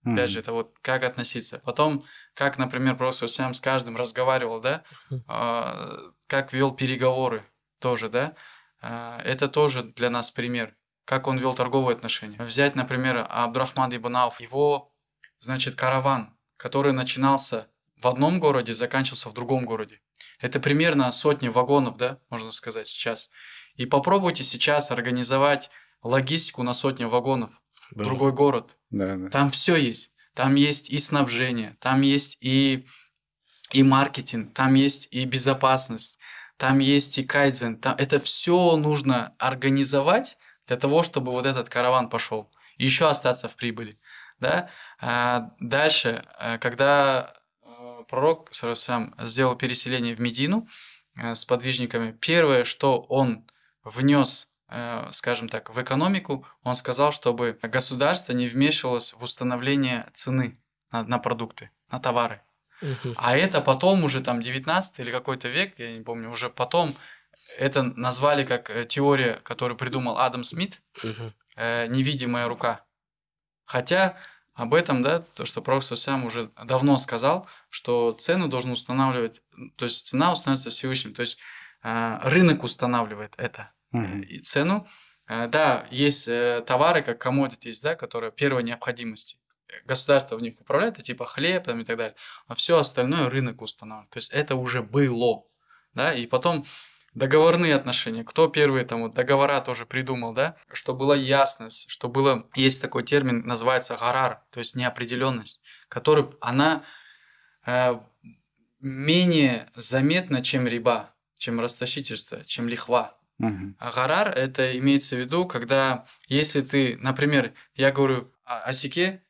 Mm-hmm. Опять же, это вот как относиться. Потом, как, например, просто сам с каждым разговаривал, да, а, как вел переговоры тоже, да, а, это тоже для нас пример, как он вел торговые отношения. Взять, например, Абдрахман Ибанав, его, значит, караван, который начинался в одном городе, заканчивался в другом городе. Это примерно сотни вагонов, да, можно сказать сейчас. И попробуйте сейчас организовать логистику на сотни вагонов да. в другой город. Да, да. Там все есть. Там есть и снабжение, там есть и, и маркетинг, там есть и безопасность, там есть и кайдзен. Там... Это все нужно организовать для того, чтобы вот этот караван пошел. И еще остаться в прибыли. Да? А дальше, э, когда пророк сам сделал переселение в Медину э, с подвижниками. Первое, что он внес, э, скажем так, в экономику, он сказал, чтобы государство не вмешивалось в установление цены на, на продукты, на товары. А это потом уже там 19 или какой-то век, я не помню, уже потом это назвали как э, теория, которую придумал Адам Смит, э, невидимая рука. Хотя об этом, да, то, что профессор сам уже давно сказал, что цену должен устанавливать, то есть цена устанавливается Всевышним, то есть э, рынок устанавливает это, mm-hmm. и цену. Э, да, есть товары, как есть, да, которые первой необходимости. Государство в них управляет, это типа хлеб там, и так далее. А все остальное рынок устанавливает. То есть это уже было. Да, и потом Договорные отношения. Кто первый там вот договора тоже придумал, да? Что была ясность, что было... Есть такой термин, называется гарар, то есть неопределенность, который она э, менее заметна, чем риба, чем растащительство, чем лихва. А гарар – это имеется в виду, когда если ты, например, я говорю о, о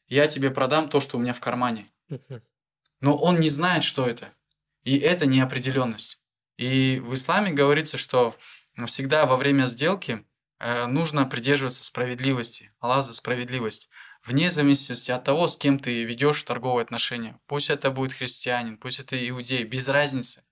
я тебе продам то, что у меня в кармане. Но он не знает, что это. И это неопределенность. И в исламе говорится, что всегда во время сделки э, нужно придерживаться справедливости. Аллах за справедливость. Вне зависимости от того, с кем ты ведешь торговые отношения. Пусть это будет христианин, пусть это иудей, без разницы.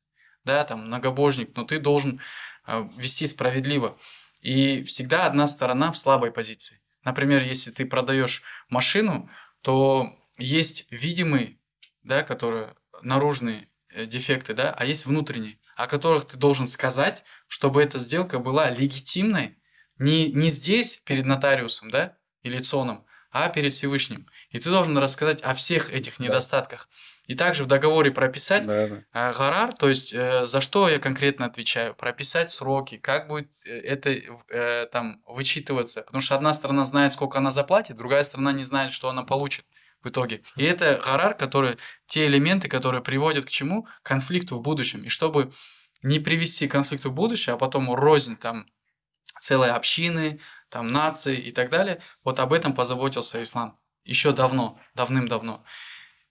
Да, там многобожник, но ты должен э, вести справедливо. И всегда одна сторона в слабой позиции. Например, если ты продаешь машину, то есть видимые, да, которые наружные э, дефекты, да, а есть внутренние о которых ты должен сказать, чтобы эта сделка была легитимной не, не здесь, перед нотариусом, да, или ЦОНом, а перед Всевышним. И ты должен рассказать о всех этих недостатках. И также в договоре прописать да, да. Э, гарар, то есть э, за что я конкретно отвечаю, прописать сроки, как будет э, это э, там вычитываться. Потому что одна сторона знает, сколько она заплатит, другая сторона не знает, что она получит в итоге. И это гарар который, те элементы, которые приводят к чему? К конфликту в будущем. И чтобы не привести конфликт в будущее, а потом рознь там целой общины, там нации и так далее, вот об этом позаботился ислам еще давно, давным-давно.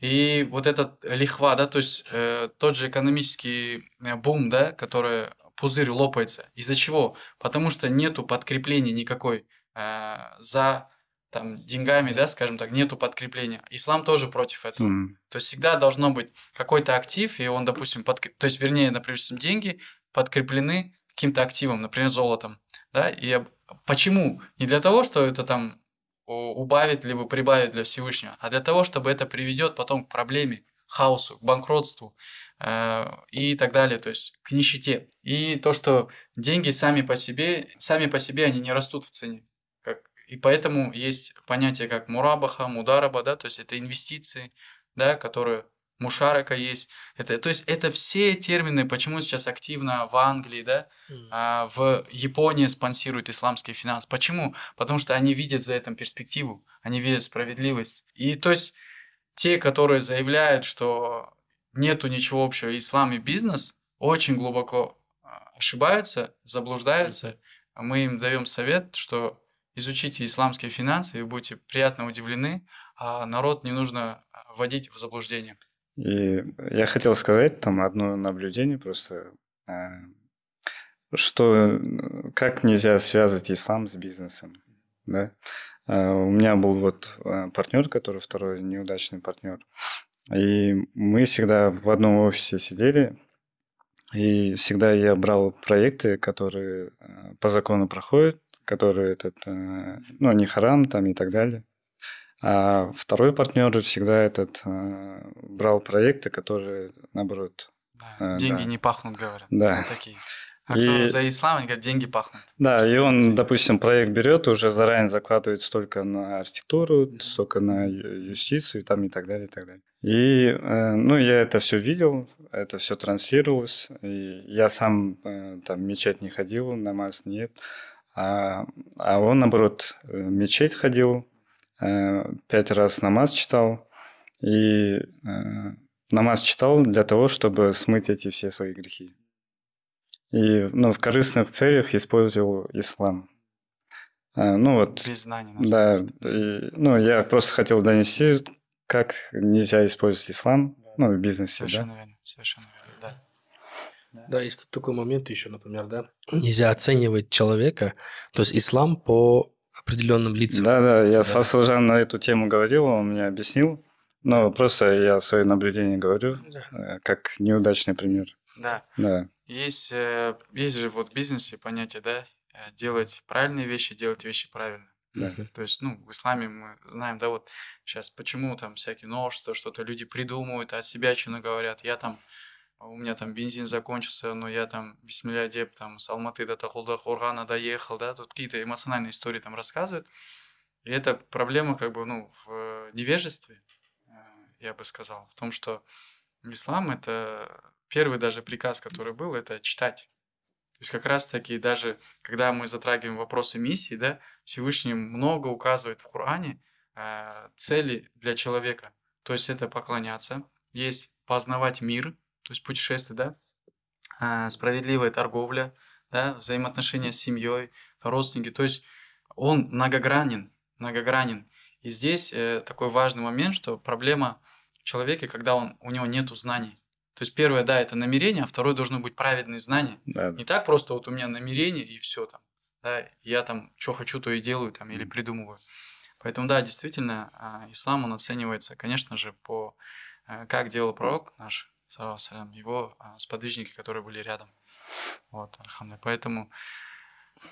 И вот этот лихва, да, то есть э, тот же экономический э, бум, да, который пузырь лопается. Из-за чего? Потому что нету подкрепления никакой э, за там деньгами, да, скажем так, нету подкрепления. Ислам тоже против этого. Mm. То есть всегда должно быть какой-то актив, и он, допустим, подкреп... то есть, вернее, например, деньги подкреплены каким-то активом, например, золотом, да, и почему? Не для того, что это там убавит либо прибавит для Всевышнего, а для того, чтобы это приведет потом к проблеме, хаосу, к банкротству э, и так далее, то есть к нищете. И то, что деньги сами по себе, сами по себе они не растут в цене. И поэтому есть понятие как мурабаха, мудараба, да, то есть это инвестиции, да, которые мушарака есть. Это, то есть это все термины, почему сейчас активно в Англии, да, mm. а, в Японии спонсируют исламский финанс. Почему? Потому что они видят за этим перспективу, они видят справедливость. И то есть те, которые заявляют, что нету ничего общего ислам и бизнес, очень глубоко а, ошибаются, заблуждаются. Мы им даем совет, что изучите исламские финансы и будете приятно удивлены, а народ не нужно а, вводить в заблуждение. И я хотел сказать там одно наблюдение просто, а, что как нельзя связывать ислам с бизнесом, да? А, у меня был вот партнер, который второй неудачный партнер, и мы всегда в одном офисе сидели, и всегда я брал проекты, которые по закону проходят, который этот, э, ну, не харам там и так далее. А второй партнер всегда этот э, брал проекты, которые, наоборот... Да, э, деньги да. не пахнут, говорят. Да. Вот такие. А и... кто за ислам, они говорят, деньги пахнут. Да, и он, сказать? допустим, проект берет и уже заранее закладывает столько на архитектуру, mm-hmm. столько на юстицию там, и так далее, и так далее. И, ну, я это все видел, это все транслировалось, и я сам там в мечеть не ходил, намаз нет, а, а он, наоборот, в э, мечеть ходил, э, пять раз намаз читал, и э, намаз читал для того, чтобы смыть эти все свои грехи. И ну, в корыстных целях использовал ислам. Ну вот, Без Признание да, и, ну я просто хотел донести, как нельзя использовать ислам, ну в бизнесе, Совершенно да. Верно, совершенно верно. Да. есть такой момент еще, например, да, нельзя оценивать человека, то есть ислам по определенным лицам. Да, да, я да. с Асалжан на эту тему говорил, он мне объяснил. но просто я свои наблюдения говорю, да. Э, как неудачный пример. Да. да. Есть, э, есть же вот в бизнесе понятие, да, э, делать правильные вещи, делать вещи правильно. Да. То есть, ну, в исламе мы знаем, да, вот сейчас почему там всякие новшества, что-то люди придумывают, от себя чего говорят, я там а у меня там бензин закончился, но я там бисмилля деп там с Алматы до Тахулда Кургана доехал, да, тут какие-то эмоциональные истории там рассказывают. И это проблема как бы, ну, в э, невежестве, э, я бы сказал, в том, что ислам – это первый даже приказ, который был, это читать. То есть как раз-таки даже, когда мы затрагиваем вопросы миссии, да, Всевышний много указывает в Коране э, цели для человека. То есть это поклоняться, есть познавать мир – то есть путешествия, да, а, справедливая торговля, да, взаимоотношения с семьей, родственники, то есть он многогранен, многогранен. И здесь э, такой важный момент, что проблема в человеке, когда он, у него нет знаний. То есть первое, да, это намерение, а второе должно быть праведные знания. Да. Не так просто вот у меня намерение и все там. Да, я там что хочу, то и делаю там или придумываю. Поэтому да, действительно, а, ислам он оценивается, конечно же, по э, как делал пророк наш, салям, его а, сподвижники, которые были рядом. Вот, алхамдулилля. Поэтому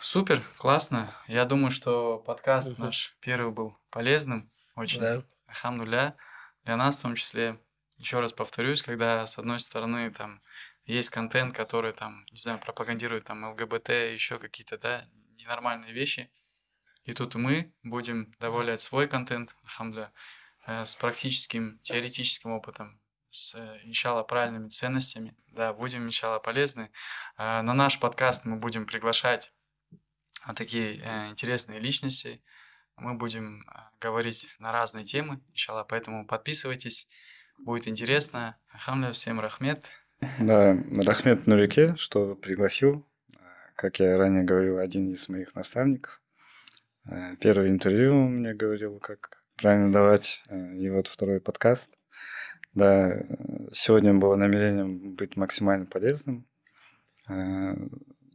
супер, классно. Я думаю, что подкаст угу. наш первый был полезным очень. Да. Алхамдулилля. Для нас в том числе, еще раз повторюсь, когда с одной стороны там есть контент, который там, не знаю, пропагандирует там ЛГБТ, еще какие-то, да, ненормальные вещи. И тут мы будем добавлять свой контент, хамда, э, с практическим, теоретическим опытом, с иншалла э, правильными ценностями. Да, будем иншалла полезны. А, на наш подкаст мы будем приглашать такие э, интересные личности. Мы будем а, говорить на разные темы, иншалла, поэтому подписывайтесь, будет интересно. Хамля, всем рахмет. Да, рахмет Нурике, что пригласил. Как я ранее говорил, один из моих наставников. Э, первое интервью мне говорил, как правильно давать. И вот второй подкаст – да, сегодня было намерением быть максимально полезным, э,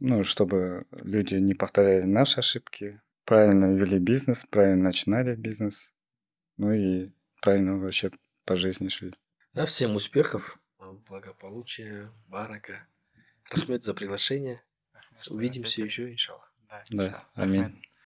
ну, чтобы люди не повторяли наши ошибки, правильно вели бизнес, правильно начинали бизнес, ну и правильно вообще по жизни шли. Да, всем успехов, благополучия, барака. Рахмет за приглашение. Увидимся еще, иншаллах. Да, да аминь.